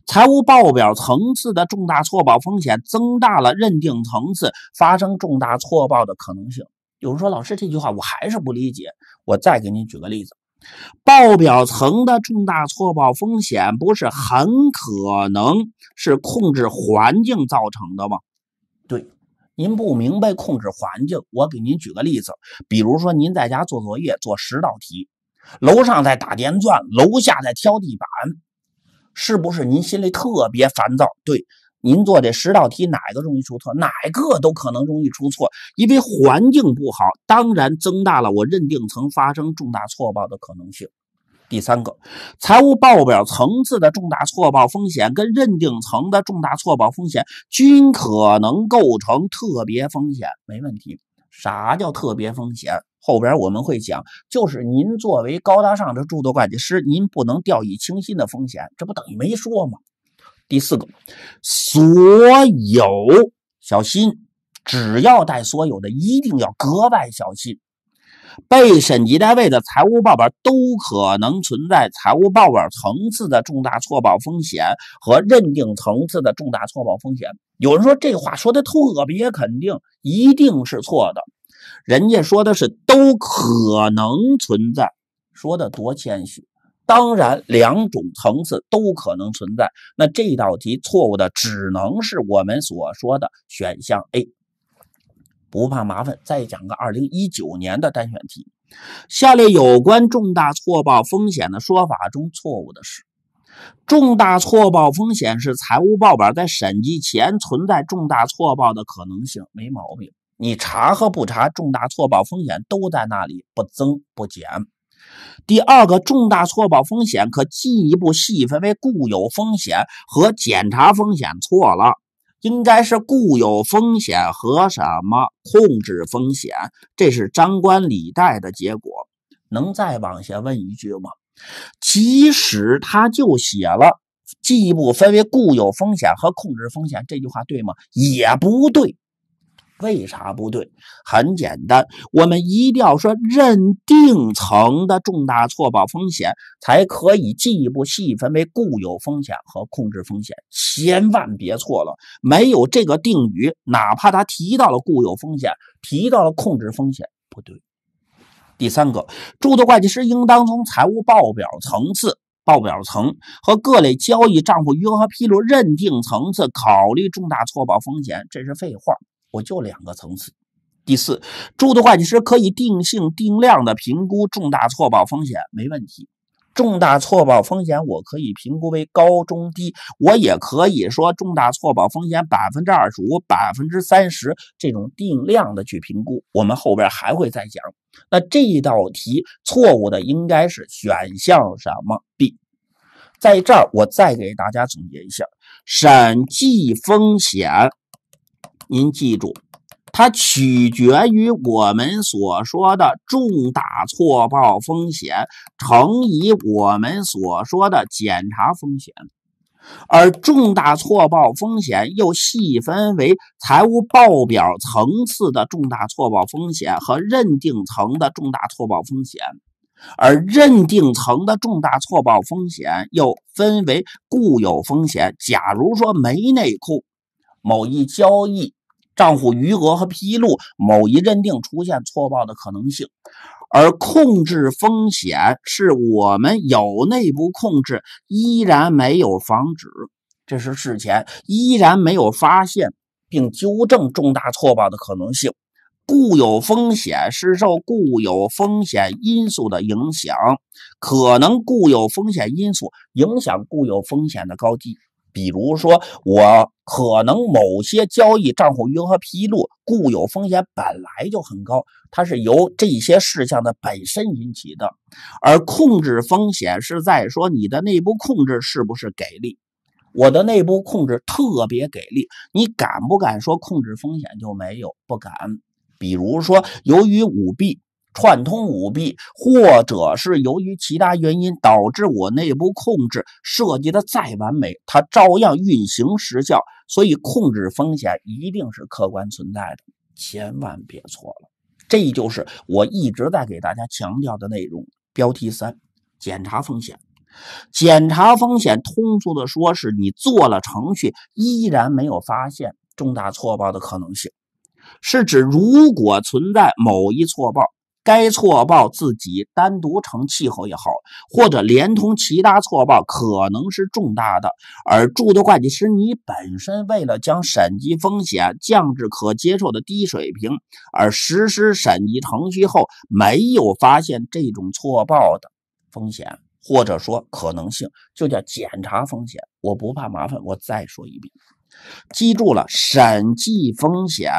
Speaker 1: 财务报表层次的重大错报风险增大了，认定层次发生重大错报的可能性。有人说：“老师，这句话我还是不理解。”我再给您举个例子，报表层的重大错报风险不是很可能是控制环境造成的吗？对，您不明白控制环境，我给您举个例子，比如说您在家做作业，做十道题，楼上在打电钻，楼下在挑地板。是不是您心里特别烦躁？对，您做这十道题，哪个容易出错，哪个都可能容易出错，因为环境不好，当然增大了我认定层发生重大错报的可能性。第三个，财务报表层次的重大错报风险跟认定层的重大错报风险均可能构成特别风险，没问题。啥叫特别风险？后边我们会讲，就是您作为高大上的注册会计师，您不能掉以轻心的风险，这不等于没说吗？第四个，所有小心，只要带所有的，一定要格外小心。被审计单位的财务报表都可能存在财务报表层次的重大错报风险和认定层次的重大错报风险。有人说这话说的特别肯定，一定是错的。人家说的是都可能存在，说的多谦虚。当然，两种层次都可能存在。那这道题错误的只能是我们所说的选项 A。不怕麻烦，再讲个2019年的单选题。下列有关重大错报风险的说法中错误的是：重大错报风险是财务报表在审计前存在重大错报的可能性，没毛病。你查和不查，重大错报风险都在那里，不增不减。第二个，重大错报风险可进一步细分为固有风险和检查风险。错了，应该是固有风险和什么控制风险？这是张冠李戴的结果。能再往下问一句吗？即使他就写了进一步分为固有风险和控制风险，这句话对吗？也不对。为啥不对？很简单，我们一定要说认定层的重大错报风险才可以进一步细分为固有风险和控制风险，千万别错了。没有这个定语，哪怕他提到了固有风险，提到了控制风险，不对。第三个，注册会计师应当从财务报表层次、报表层和各类交易、账户余额和披露认定层次考虑重大错报风险，这是废话。我就两个层次。第四，注的会计师可以定性、定量的评估重大错报风险，没问题。重大错报风险，我可以评估为高中低，我也可以说重大错报风险百分之二十五、百分之三十这种定量的去评估。我们后边还会再讲。那这道题错误的应该是选项什么？B。在这儿，我再给大家总结一下，审计风险。您记住，它取决于我们所说的重大错报风险乘以我们所说的检查风险，而重大错报风险又细分为财务报表层次的重大错报风险和认定层的重大错报风险，而认定层的重大错报风险又分为固有风险。假如说没内控，某一交易。账户余额和披露某一认定出现错报的可能性，而控制风险是我们有内部控制依然没有防止，这是事前依然没有发现并纠正重大错报的可能性。固有风险是受固有风险因素的影响，可能固有风险因素影响固有风险的高低。比如说，我可能某些交易账户余额披露固有风险本来就很高，它是由这些事项的本身引起的，而控制风险是在说你的内部控制是不是给力。我的内部控制特别给力，你敢不敢说控制风险就没有？不敢。比如说，由于舞弊。串通舞弊，或者是由于其他原因导致我内部控制设计的再完美，它照样运行失效。所以控制风险一定是客观存在的，千万别错了。这就是我一直在给大家强调的内容。标题三：检查风险。检查风险，通俗的说是你做了程序，依然没有发现重大错报的可能性，是指如果存在某一错报。该错报自己单独成气候也好，或者连同其他错报可能是重大的。而注册会计师你本身为了将审计风险降至可接受的低水平，而实施审计程序后没有发现这种错报的风险，或者说可能性，就叫检查风险。我不怕麻烦，我再说一遍，记住了，审计风险。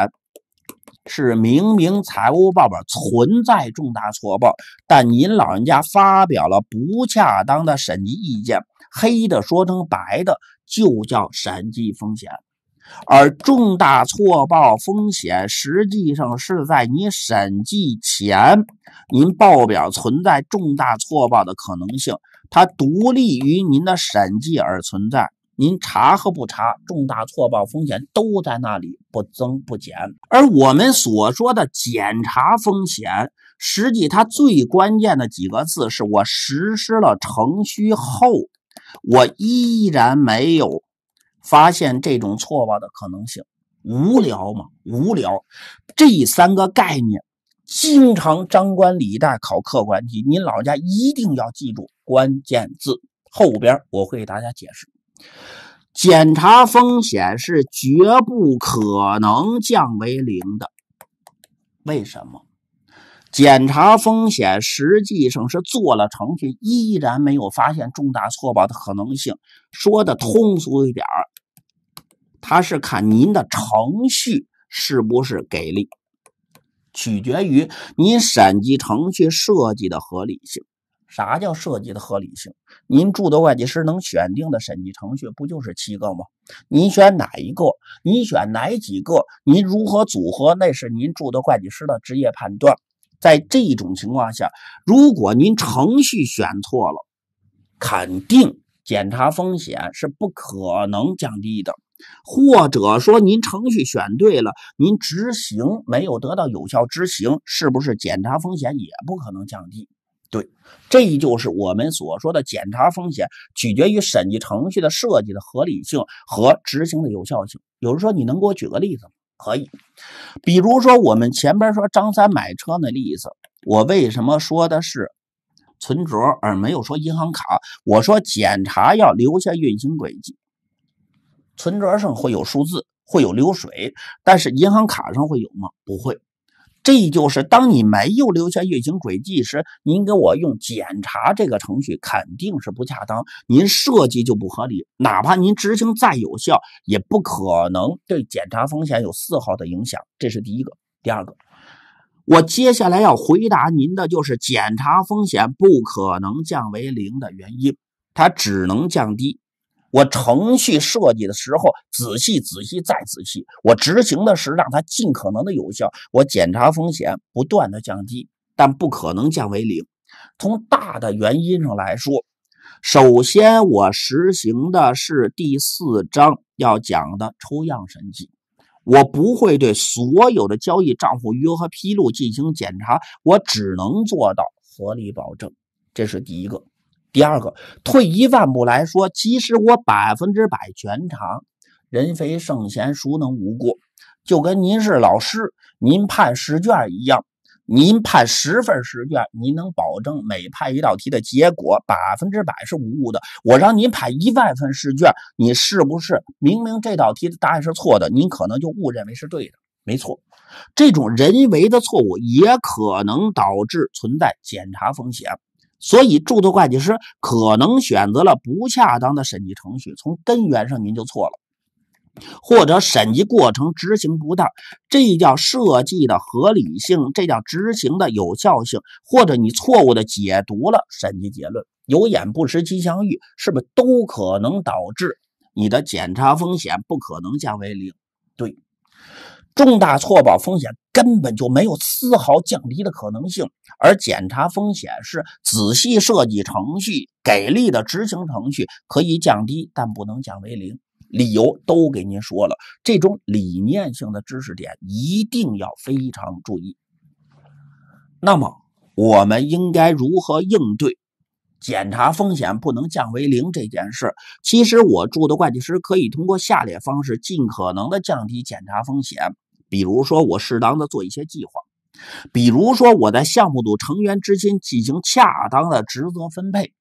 Speaker 1: 是明明财务报表存在重大错报，但您老人家发表了不恰当的审计意见，黑的说成白的，就叫审计风险。而重大错报风险实际上是在你审计前，您报表存在重大错报的可能性，它独立于您的审计而存在。您查和不查，重大错报风险都在那里，不增不减。而我们所说的检查风险，实际它最关键的几个字是我实施了程序后，我依然没有发现这种错报的可能性。无聊吗？无聊。这三个概念经常张冠李戴，考客观题，您老人家一定要记住关键字后边，我会给大家解释。检查风险是绝不可能降为零的，为什么？检查风险实际上是做了程序，依然没有发现重大错报的可能性。说的通俗一点，它是看您的程序是不是给力，取决于您审计程序设计的合理性。啥叫设计的合理性？您住的会计师能选定的审计程序不就是七个吗？您选哪一个？您选哪几个？您如何组合？那是您住的会计师的职业判断。在这种情况下，如果您程序选错了，肯定检查风险是不可能降低的；或者说您程序选对了，您执行没有得到有效执行，是不是检查风险也不可能降低？对，这就是我们所说的检查风险，取决于审计程序的设计的合理性和执行的有效性。有人说，你能给我举个例子吗？可以，比如说我们前边说张三买车那例子，我为什么说的是存折而没有说银行卡？我说检查要留下运行轨迹，存折上会有数字，会有流水，但是银行卡上会有吗？不会。这就是当你没有留下运行轨迹时，您给我用检查这个程序肯定是不恰当，您设计就不合理。哪怕您执行再有效，也不可能对检查风险有丝毫的影响。这是第一个。第二个，我接下来要回答您的就是检查风险不可能降为零的原因，它只能降低。我程序设计的时候仔细仔细再仔细，我执行的是让它尽可能的有效。我检查风险不断的降低，但不可能降为零。从大的原因上来说，首先我实行的是第四章要讲的抽样审计，我不会对所有的交易账户余额披露进行检查，我只能做到合理保证，这是第一个。第二个，退一万步来说，即使我百分之百全查。人非圣贤，孰能无过？就跟您是老师，您判试卷一样，您判十份试卷，您能保证每判一道题的结果百分之百是无误的？我让您判一万份试卷，你是不是明明这道题的答案是错的，您可能就误认为是对的？没错，这种人为的错误也可能导致存在检查风险。所以，注册会计师可能选择了不恰当的审计程序，从根源上您就错了，或者审计过程执行不当，这叫设计的合理性，这叫执行的有效性，或者你错误的解读了审计结论，有眼不识吉祥玉，是不是都可能导致你的检查风险不可能降为零？对。重大错报风险根本就没有丝毫降低的可能性，而检查风险是仔细设计程序、给力的执行程序，可以降低，但不能降为零。理由都给您说了，这种理念性的知识点一定要非常注意。那么，我们应该如何应对检查风险不能降为零这件事？其实，我住的会计师可以通过下列方式尽可能的降低检查风险。比如说，我适当的做一些计划；比如说，我在项目组成员之间进行恰当的职责分配，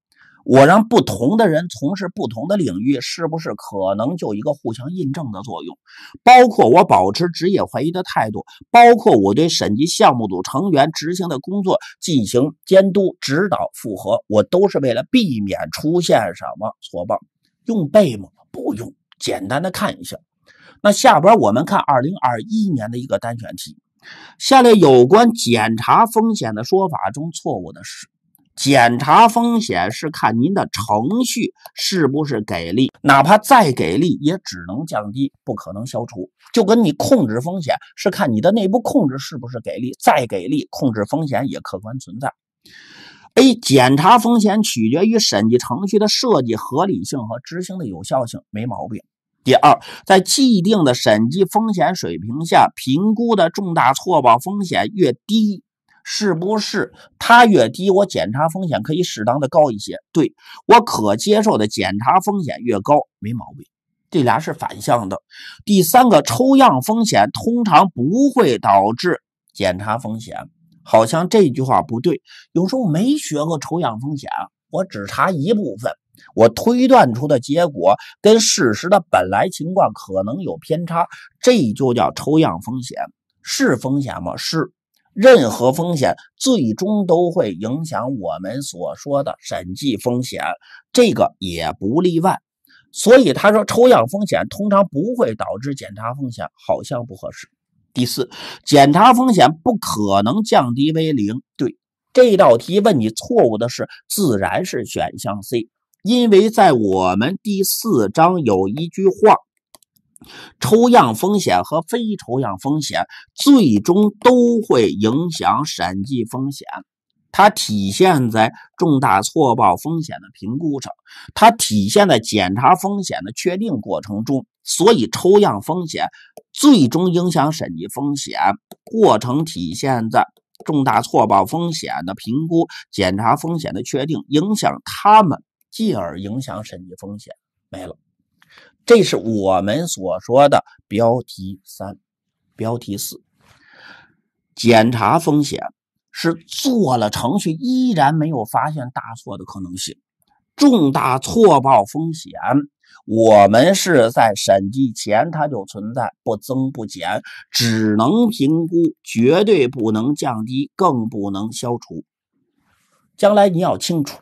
Speaker 1: 我让不同的人从事不同的领域，是不是可能就一个互相印证的作用？包括我保持职业怀疑的态度，包括我对审计项目组成员执行的工作进行监督、指导、复核，我都是为了避免出现什么？错报。用背吗？不用，简单的看一下。那下边我们看二零二一年的一个单选题：下列有关检查风险的说法中错误的是，检查风险是看您的程序是不是给力，哪怕再给力也只能降低，不可能消除。就跟你控制风险是看你的内部控制是不是给力，再给力控制风险也客观存在。A. 检查风险取决于审计程序的设计合理性和执行的有效性，没毛病。第二，在既定的审计风险水平下，评估的重大错报风险越低，是不是它越低，我检查风险可以适当的高一些？对我可接受的检查风险越高，没毛病，这俩是反向的。第三个抽样风险通常不会导致检查风险，好像这句话不对。有时候没学过抽样风险，我只查一部分。我推断出的结果跟事实的本来情况可能有偏差，这就叫抽样风险，是风险吗？是，任何风险最终都会影响我们所说的审计风险，这个也不例外。所以他说抽样风险通常不会导致检查风险，好像不合适。第四，检查风险不可能降低为零，对，这道题问你错误的是，自然是选项 C。因为在我们第四章有一句话，抽样风险和非抽样风险最终都会影响审计风险，它体现在重大错报风险的评估上，它体现在检查风险的确定过程中。所以，抽样风险最终影响审计风险过程，体现在重大错报风险的评估、检查风险的确定，影响他们。继而影响审计风险没了，这是我们所说的标题三、标题四。检查风险是做了程序依然没有发现大错的可能性，重大错报风险我们是在审计前它就存在，不增不减，只能评估，绝对不能降低，更不能消除。将来你要清楚。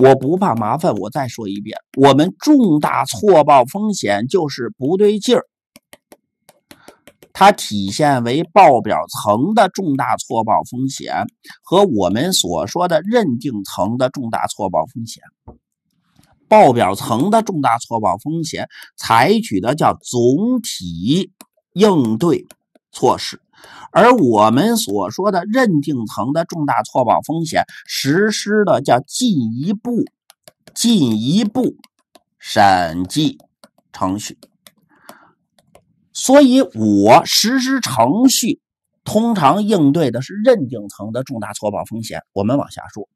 Speaker 1: 我不怕麻烦，我再说一遍，我们重大错报风险就是不对劲儿，它体现为报表层的重大错报风险和我们所说的认定层的重大错报风险。报表层的重大错报风险采取的叫总体应对措施。而我们所说的认定层的重大错报风险，实施的叫进一步、进一步审计程序。所以，我实施程序通常应对的是认定层的重大错报风险。我们往下说，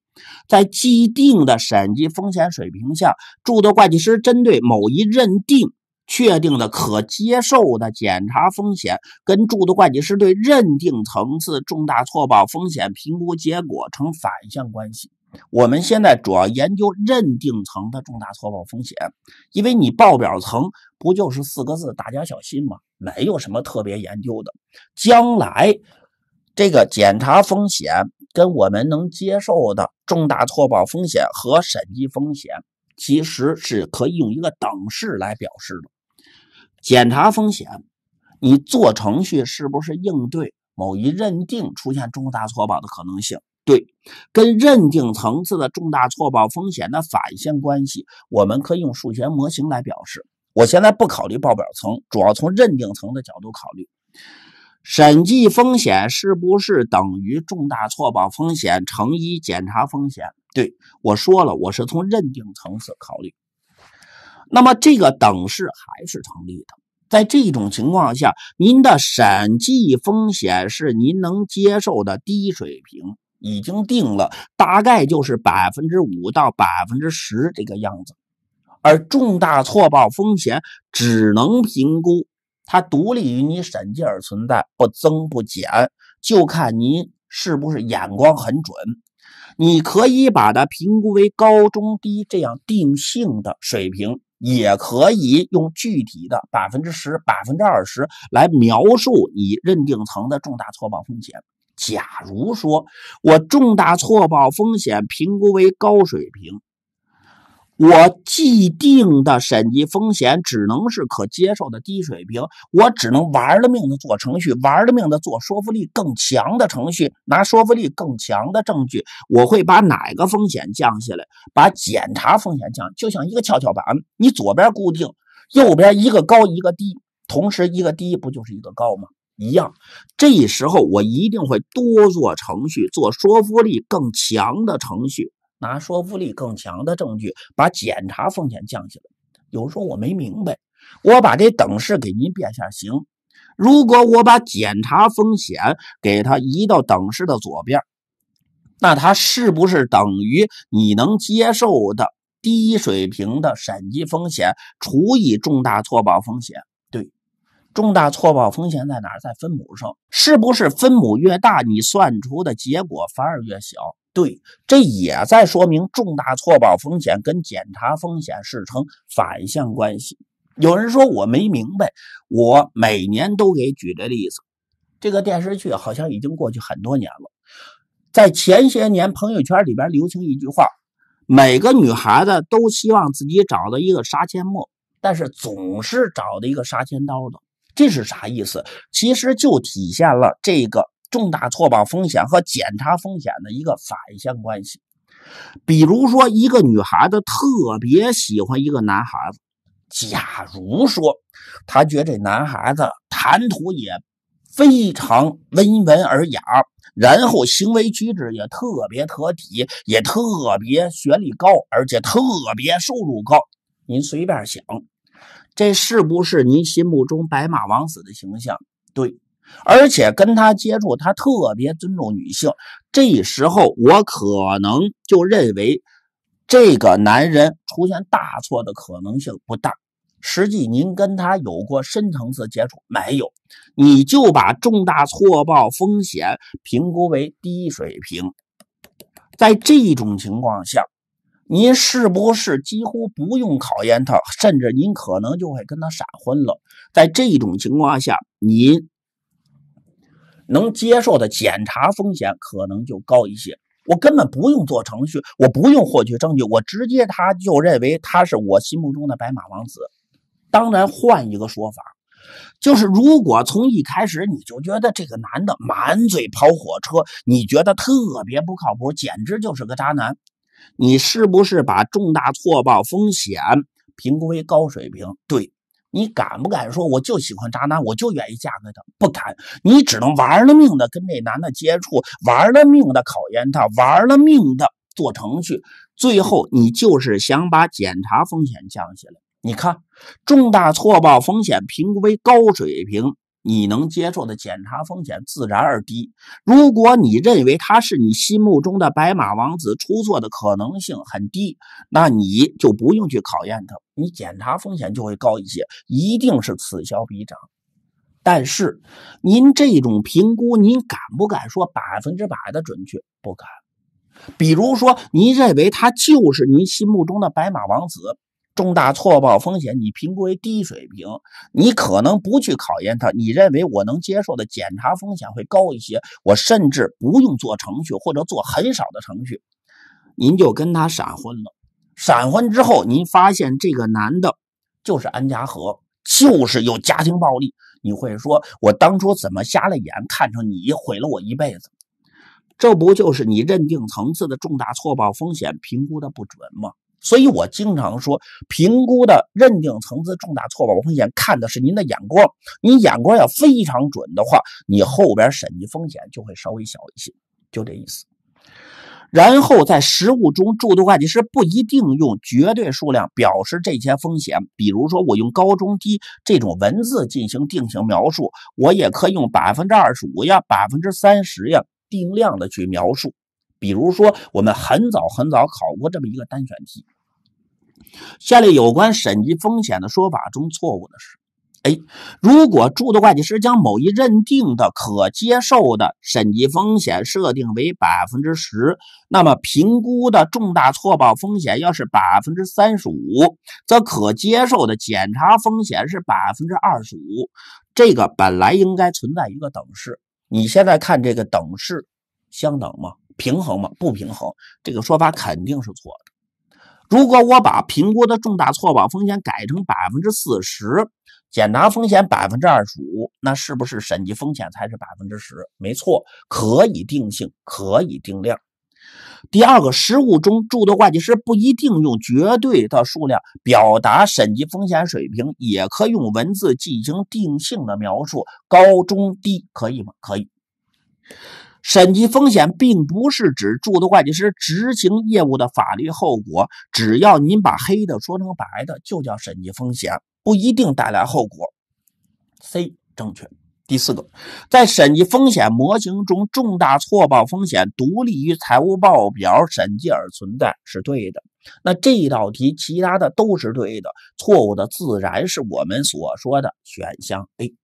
Speaker 1: 在既定的审计风险水平下，注册会计师针对某一认定。确定的可接受的检查风险跟注册会计师对认定层次重大错报风险评估结果成反向关系。我们现在主要研究认定层的重大错报风险，因为你报表层不就是四个字“大家小心”吗？没有什么特别研究的。将来这个检查风险跟我们能接受的重大错报风险和审计风险其实是可以用一个等式来表示的。检查风险，你做程序是不是应对某一认定出现重大错报的可能性？对，跟认定层次的重大错报风险的反向关系，我们可以用数学模型来表示。我现在不考虑报表层，主要从认定层的角度考虑。审计风险是不是等于重大错报风险乘以检查风险？对，我说了，我是从认定层次考虑。那么这个等式还是成立的。在这种情况下，您的审计风险是您能接受的低水平，已经定了，大概就是百分之五到百分之十这个样子。而重大错报风险只能评估，它独立于你审计而存在，不增不减，就看您是不是眼光很准。你可以把它评估为高中低这样定性的水平。也可以用具体的百分之十、百分之二十来描述你认定层的重大错报风险。假如说我重大错报风险评估为高水平。我既定的审计风险只能是可接受的低水平，我只能玩了命的做程序，玩了命的做说服力更强的程序，拿说服力更强的证据。我会把哪个风险降下来？把检查风险降，就像一个跷跷板，你左边固定，右边一个高一个低，同时一个低不就是一个高吗？一样。这时候我一定会多做程序，做说服力更强的程序。拿说服力更强的证据，把检查风险降下来。有时候我没明白，我把这等式给您变下形。如果我把检查风险给它移到等式的左边，那它是不是等于你能接受的低水平的审计风险除以重大错报风险？对，重大错报风险在哪？在分母上。是不是分母越大，你算出的结果反而越小？对，这也在说明重大错报风险跟检查风险是成反向关系。有人说我没明白，我每年都给举这例子。这个电视剧好像已经过去很多年了，在前些年朋友圈里边流行一句话：每个女孩子都希望自己找到一个杀阡陌，但是总是找到一个杀千刀的。这是啥意思？其实就体现了这个。重大错报风险和检查风险的一个反向关系。比如说，一个女孩子特别喜欢一个男孩子，假如说她觉得这男孩子谈吐也非常温文尔雅，然后行为举止也特别得体，也特别学历高，而且特别收入高，您随便想，这是不是您心目中白马王子的形象？对。而且跟他接触，他特别尊重女性。这时候我可能就认为，这个男人出现大错的可能性不大。实际您跟他有过深层次接触没有？你就把重大错报风险评估为低水平。在这种情况下，您是不是几乎不用考验他？甚至您可能就会跟他闪婚了。在这种情况下，您。能接受的检查风险可能就高一些，我根本不用做程序，我不用获取证据，我直接他就认为他是我心目中的白马王子。当然，换一个说法，就是如果从一开始你就觉得这个男的满嘴跑火车，你觉得特别不靠谱，简直就是个渣男，你是不是把重大错报风险评估为高水平？对。你敢不敢说我就喜欢渣男，我就愿意嫁给他？不敢，你只能玩了命的跟这男的接触，玩了命的考验他，玩了命的做程序，最后你就是想把检查风险降下来。你看，重大错报风险评估为高水平。你能接受的检查风险自然而低。如果你认为他是你心目中的白马王子，出错的可能性很低，那你就不用去考验他，你检查风险就会高一些，一定是此消彼长。但是您这种评估，您敢不敢说百分之百的准确？不敢。比如说，您认为他就是您心目中的白马王子。重大错报风险，你评估为低水平，你可能不去考验他。你认为我能接受的检查风险会高一些，我甚至不用做程序或者做很少的程序，您就跟他闪婚了。闪婚之后，您发现这个男的就是安家和，就是有家庭暴力，你会说我当初怎么瞎了眼看上你，毁了我一辈子。这不就是你认定层次的重大错报风险评估的不准吗？所以我经常说，评估的认定层次重大错误风险看的是您的眼光，你眼光要非常准的话，你后边审计风险就会稍微小一些，就这意思。然后在实务中，助读会计师不一定用绝对数量表示这些风险，比如说我用高中低这种文字进行定性描述，我也可以用百分之二十五呀、百分之三十呀定量的去描述。比如说我们很早很早考过这么一个单选题。下列有关审计风险的说法中错误的是：A. 如果注册会计师将某一认定的可接受的审计风险设定为百分之十，那么评估的重大错报风险要是百分之三十五，则可接受的检查风险是百分之二十五。这个本来应该存在一个等式，你现在看这个等式相等吗？平衡吗？不平衡，这个说法肯定是错的。如果我把评估的重大错报风险改成百分之四十，检查风险百分之二十五，那是不是审计风险才是百分之十？没错，可以定性，可以定量。第二个，实误中，注册会计师不一定用绝对的数量表达审计风险水平，也可用文字进行定性的描述，高中低，可以吗？可以。审计风险并不是指注册会计师执行业务的法律后果，只要您把黑的说成白的，就叫审计风险，不一定带来后果。C 正确。第四个，在审计风险模型中，重大错报风险独立于财务报表审计而存在，是对的。那这道题其他的都是对的，错误的自然是我们所说的选项 A。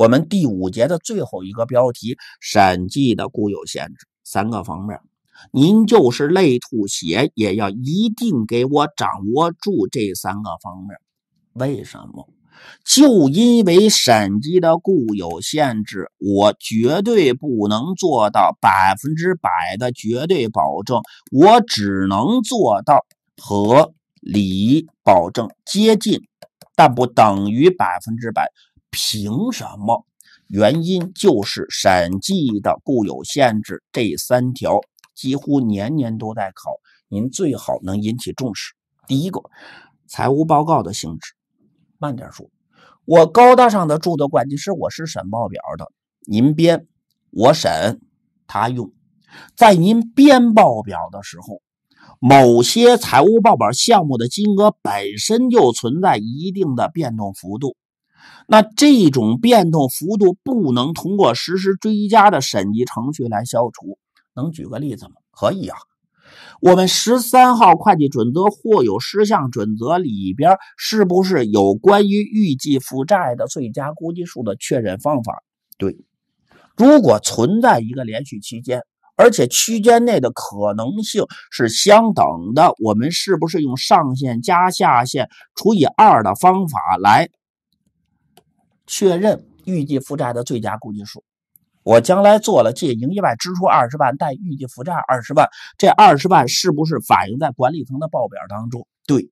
Speaker 1: 我们第五节的最后一个标题：审计的固有限制，三个方面。您就是累吐血，也要一定给我掌握住这三个方面。为什么？就因为审计的固有限制，我绝对不能做到百分之百的绝对保证，我只能做到合理保证，接近，但不等于百分之百。凭什么？原因就是审计的固有限制，这三条几乎年年都在考，您最好能引起重视。第一个，财务报告的性质，慢点说。我高大上的住的会计是，我是审报表的，您编，我审，他用。在您编报表的时候，某些财务报表项目的金额本身就存在一定的变动幅度。那这种变动幅度不能通过实施追加的审计程序来消除，能举个例子吗？可以啊，我们十三号会计准则或有事项准则里边是不是有关于预计负债的最佳估计数的确认方法？对，如果存在一个连续期间，而且区间内的可能性是相等的，我们是不是用上限加下限除以二的方法来？确认预计负债的最佳估计数。我将来做了借营业外支出二十万，贷预计负债二十万，这二十万是不是反映在管理层的报表当中？对，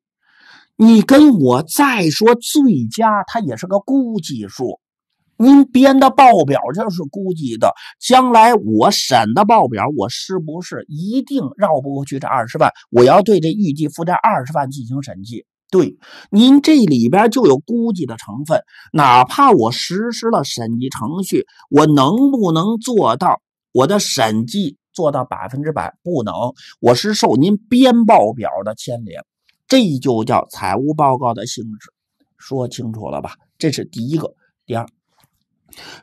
Speaker 1: 你跟我再说最佳，它也是个估计数。您编的报表就是估计的，将来我审的报表，我是不是一定绕不过去这二十万？我要对这预计负债二十万进行审计。对，您这里边就有估计的成分。哪怕我实施了审计程序，我能不能做到我的审计做到百分之百？不能，我是受您编报表的牵连，这就叫财务报告的性质。说清楚了吧？这是第一个。第二，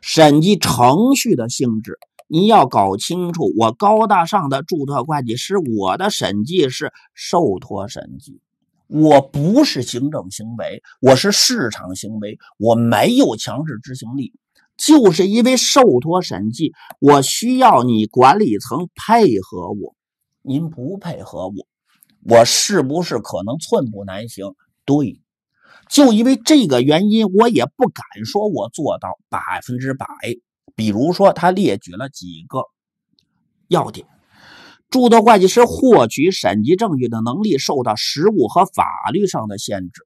Speaker 1: 审计程序的性质，你要搞清楚。我高大上的注册会计师，我的审计是受托审计。我不是行政行为，我是市场行为，我没有强制执行力，就是因为受托审计，我需要你管理层配合我，您不配合我，我是不是可能寸步难行？对，就因为这个原因，我也不敢说我做到百分之百。比如说，他列举了几个要点。注册会计师获取审计证据的能力受到实务和法律上的限制，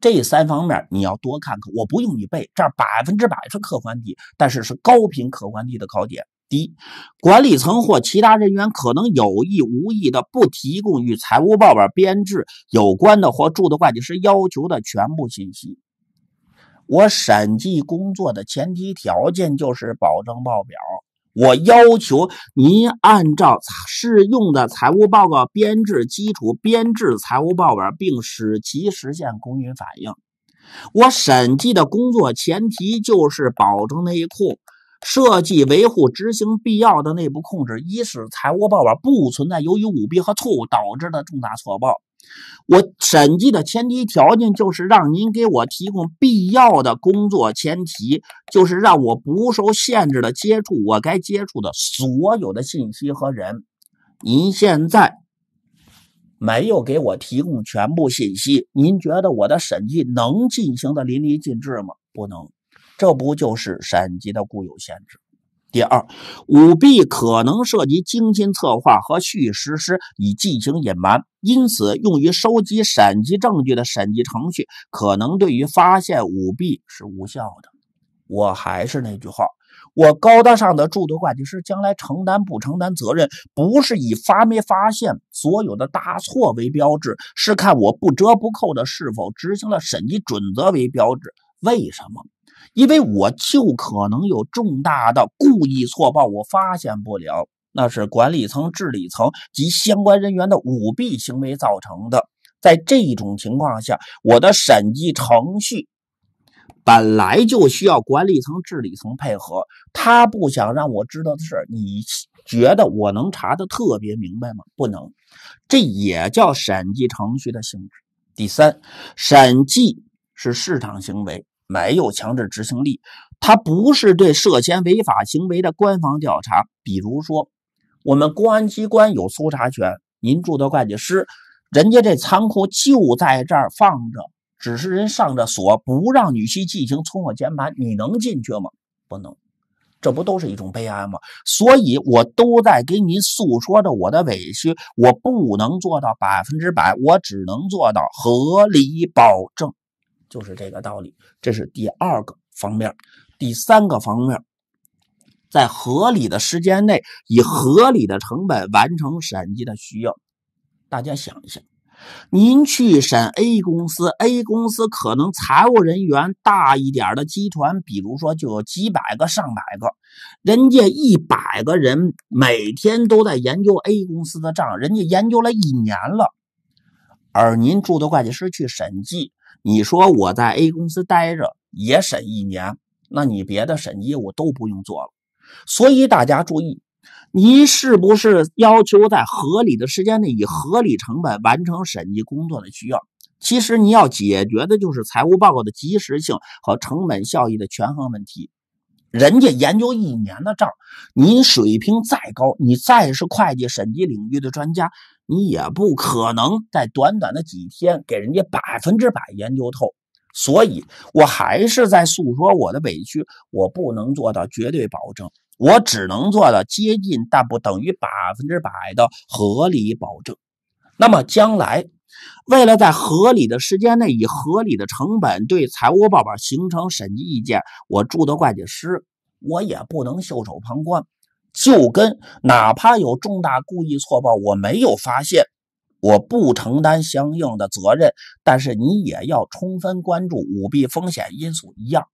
Speaker 1: 这三方面你要多看看。我不用你背，这百分之百是客观题，但是是高频客观题的考点。第一，管理层或其他人员可能有意无意的不提供与财务报表编制有关的或注册会计师要求的全部信息。我审计工作的前提条件就是保证报表。我要求您按照适用的财务报告编制基础编制财务报表，并使其实现公允反映。我审计的工作前提就是保证内控设计、维护、执行必要的内部控制，一是财务报表不存在由于舞弊和错误导致的重大错报。我审计的前提条件就是让您给我提供必要的工作前提，就是让我不受限制的接触我该接触的所有的信息和人。您现在没有给我提供全部信息，您觉得我的审计能进行的淋漓尽致吗？不能，这不就是审计的固有限制？第二，舞弊可能涉及精心策划和蓄意实施，以进行隐瞒。因此，用于收集审计证据的审计程序可能对于发现舞弊是无效的。我还是那句话，我高大上的注册会计师将来承担不承担责任，不是以发没发现所有的大错为标志，是看我不折不扣的是否执行了审计准则为标志。为什么？因为我就可能有重大的故意错报，我发现不了，那是管理层、治理层及相关人员的舞弊行为造成的。在这种情况下，我的审计程序本来就需要管理层、治理层配合，他不想让我知道的事你觉得我能查得特别明白吗？不能，这也叫审计程序的性质。第三，审计是市场行为。没有强制执行力，它不是对涉嫌违法行为的官方调查。比如说，我们公安机关有搜查权。您住的会计师，人家这仓库就在这儿放着，只是人上着锁，不让女婿进行存货监盘，你能进去吗？不能，这不都是一种悲哀吗？所以我都在给你诉说着我的委屈。我不能做到百分之百，我只能做到合理保证。就是这个道理，这是第二个方面，第三个方面，在合理的时间内，以合理的成本完成审计的需要。大家想一下，您去审 A 公司，A 公司可能财务人员大一点的集团，比如说就有几百个、上百个，人家一百个人每天都在研究 A 公司的账，人家研究了一年了，而您注册会计师去审计。你说我在 A 公司待着也审一年，那你别的审计业务都不用做了。所以大家注意，你是不是要求在合理的时间内以合理成本完成审计工作的需要？其实你要解决的就是财务报告的及时性和成本效益的权衡问题。人家研究一年的账，你水平再高，你再是会计审计领域的专家，你也不可能在短短的几天给人家百分之百研究透。所以我还是在诉说我的委屈，我不能做到绝对保证，我只能做到接近但不等于百分之百的合理保证。那么将来。为了在合理的时间内以合理的成本对财务报表形成审计意见，我住的会计师我也不能袖手旁观。就跟哪怕有重大故意错报我没有发现，我不承担相应的责任，但是你也要充分关注舞弊风险因素一样。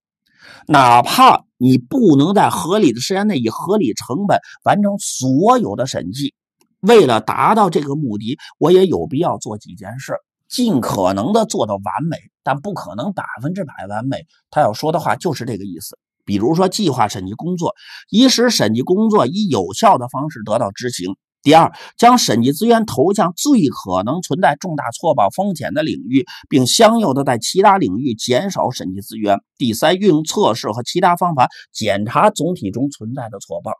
Speaker 1: 哪怕你不能在合理的时间内以合理成本完成所有的审计。为了达到这个目的，我也有必要做几件事，尽可能的做到完美，但不可能百分之百完美。他要说的话就是这个意思。比如说，计划审计工作，以使审计工作以有效的方式得到执行；第二，将审计资源投向最可能存在重大错报风险的领域，并相应的在其他领域减少审计资源；第三，运用测试和其他方法检查总体中存在的错报。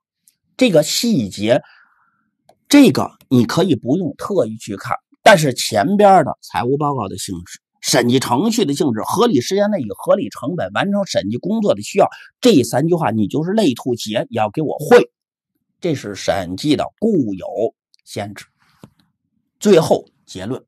Speaker 1: 这个细节。这个你可以不用特意去看，但是前边的财务报告的性质、审计程序的性质、合理时间内以合理成本完成审计工作的需要，这三句话你就是累吐血也要给我会。这是审计的固有限制。最后结论：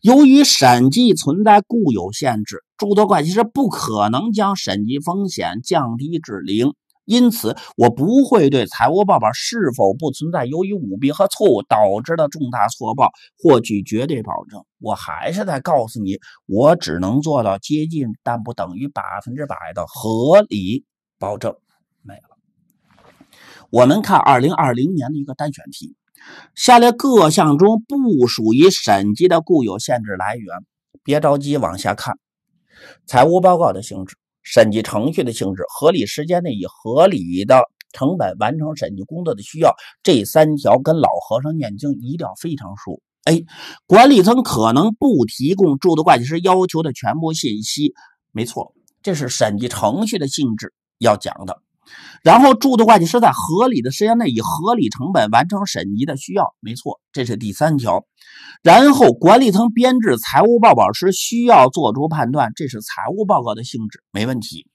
Speaker 1: 由于审计存在固有限制，诸多会计师不可能将审计风险降低至零。因此，我不会对财务报表是否不存在由于舞弊和错误导致的重大错报获取绝对保证。我还是在告诉你，我只能做到接近但不等于百分之百的合理保证。没了。我们看二零二零年的一个单选题：下列各项中不属于审计的固有限制来源？别着急，往下看。财务报告的性质。审计程序的性质，合理时间内以合理的成本完成审计工作的需要，这三条跟老和尚念经一定要非常熟。A，管理层可能不提供注册会计师要求的全部信息，没错，这是审计程序的性质要讲的。然后，注的会计师在合理的时间内以合理成本完成审计的需要，没错，这是第三条。然后，管理层编制财务报表时需要做出判断，这是财务报告的性质，没问题。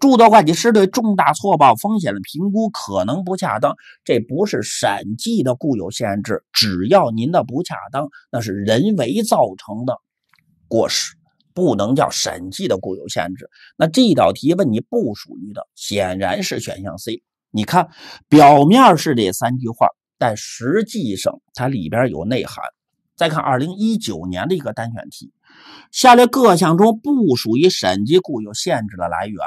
Speaker 1: 注的会计师对重大错报风险的评估可能不恰当，这不是审计的固有限制，只要您的不恰当，那是人为造成的过失。不能叫审计的固有限制。那这道题问你不属于的，显然是选项 C。你看，表面是这三句话，但实际上它里边有内涵。再看2019年的一个单选题：下列各项中不属于审计固有限制的来源，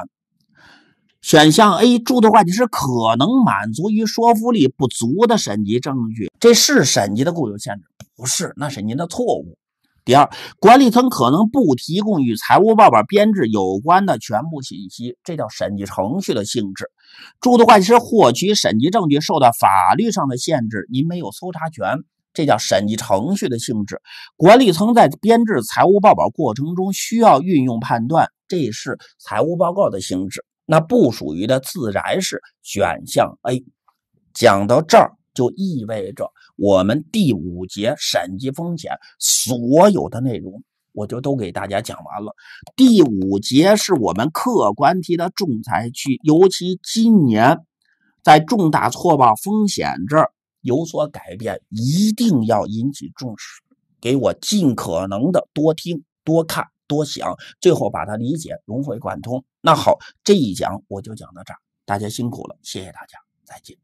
Speaker 1: 选项 A，注册会计师可能满足于说服力不足的审计证据，这是审计的固有限制，不是，那是您的错误。第二，管理层可能不提供与财务报表编制有关的全部信息，这叫审计程序的性质。注册会计师获取审计证据受到法律上的限制，您没有搜查权，这叫审计程序的性质。管理层在编制财务报表过程中需要运用判断，这是财务报告的性质。那不属于的自然是选项 A。讲到这儿。就意味着我们第五节审计风险所有的内容我就都给大家讲完了。第五节是我们客观题的重灾区，尤其今年在重大错报风险这儿有所改变，一定要引起重视。给我尽可能的多听、多看、多想，最后把它理解融会贯通。那好，这一讲我就讲到这儿，大家辛苦了，谢谢大家，再见。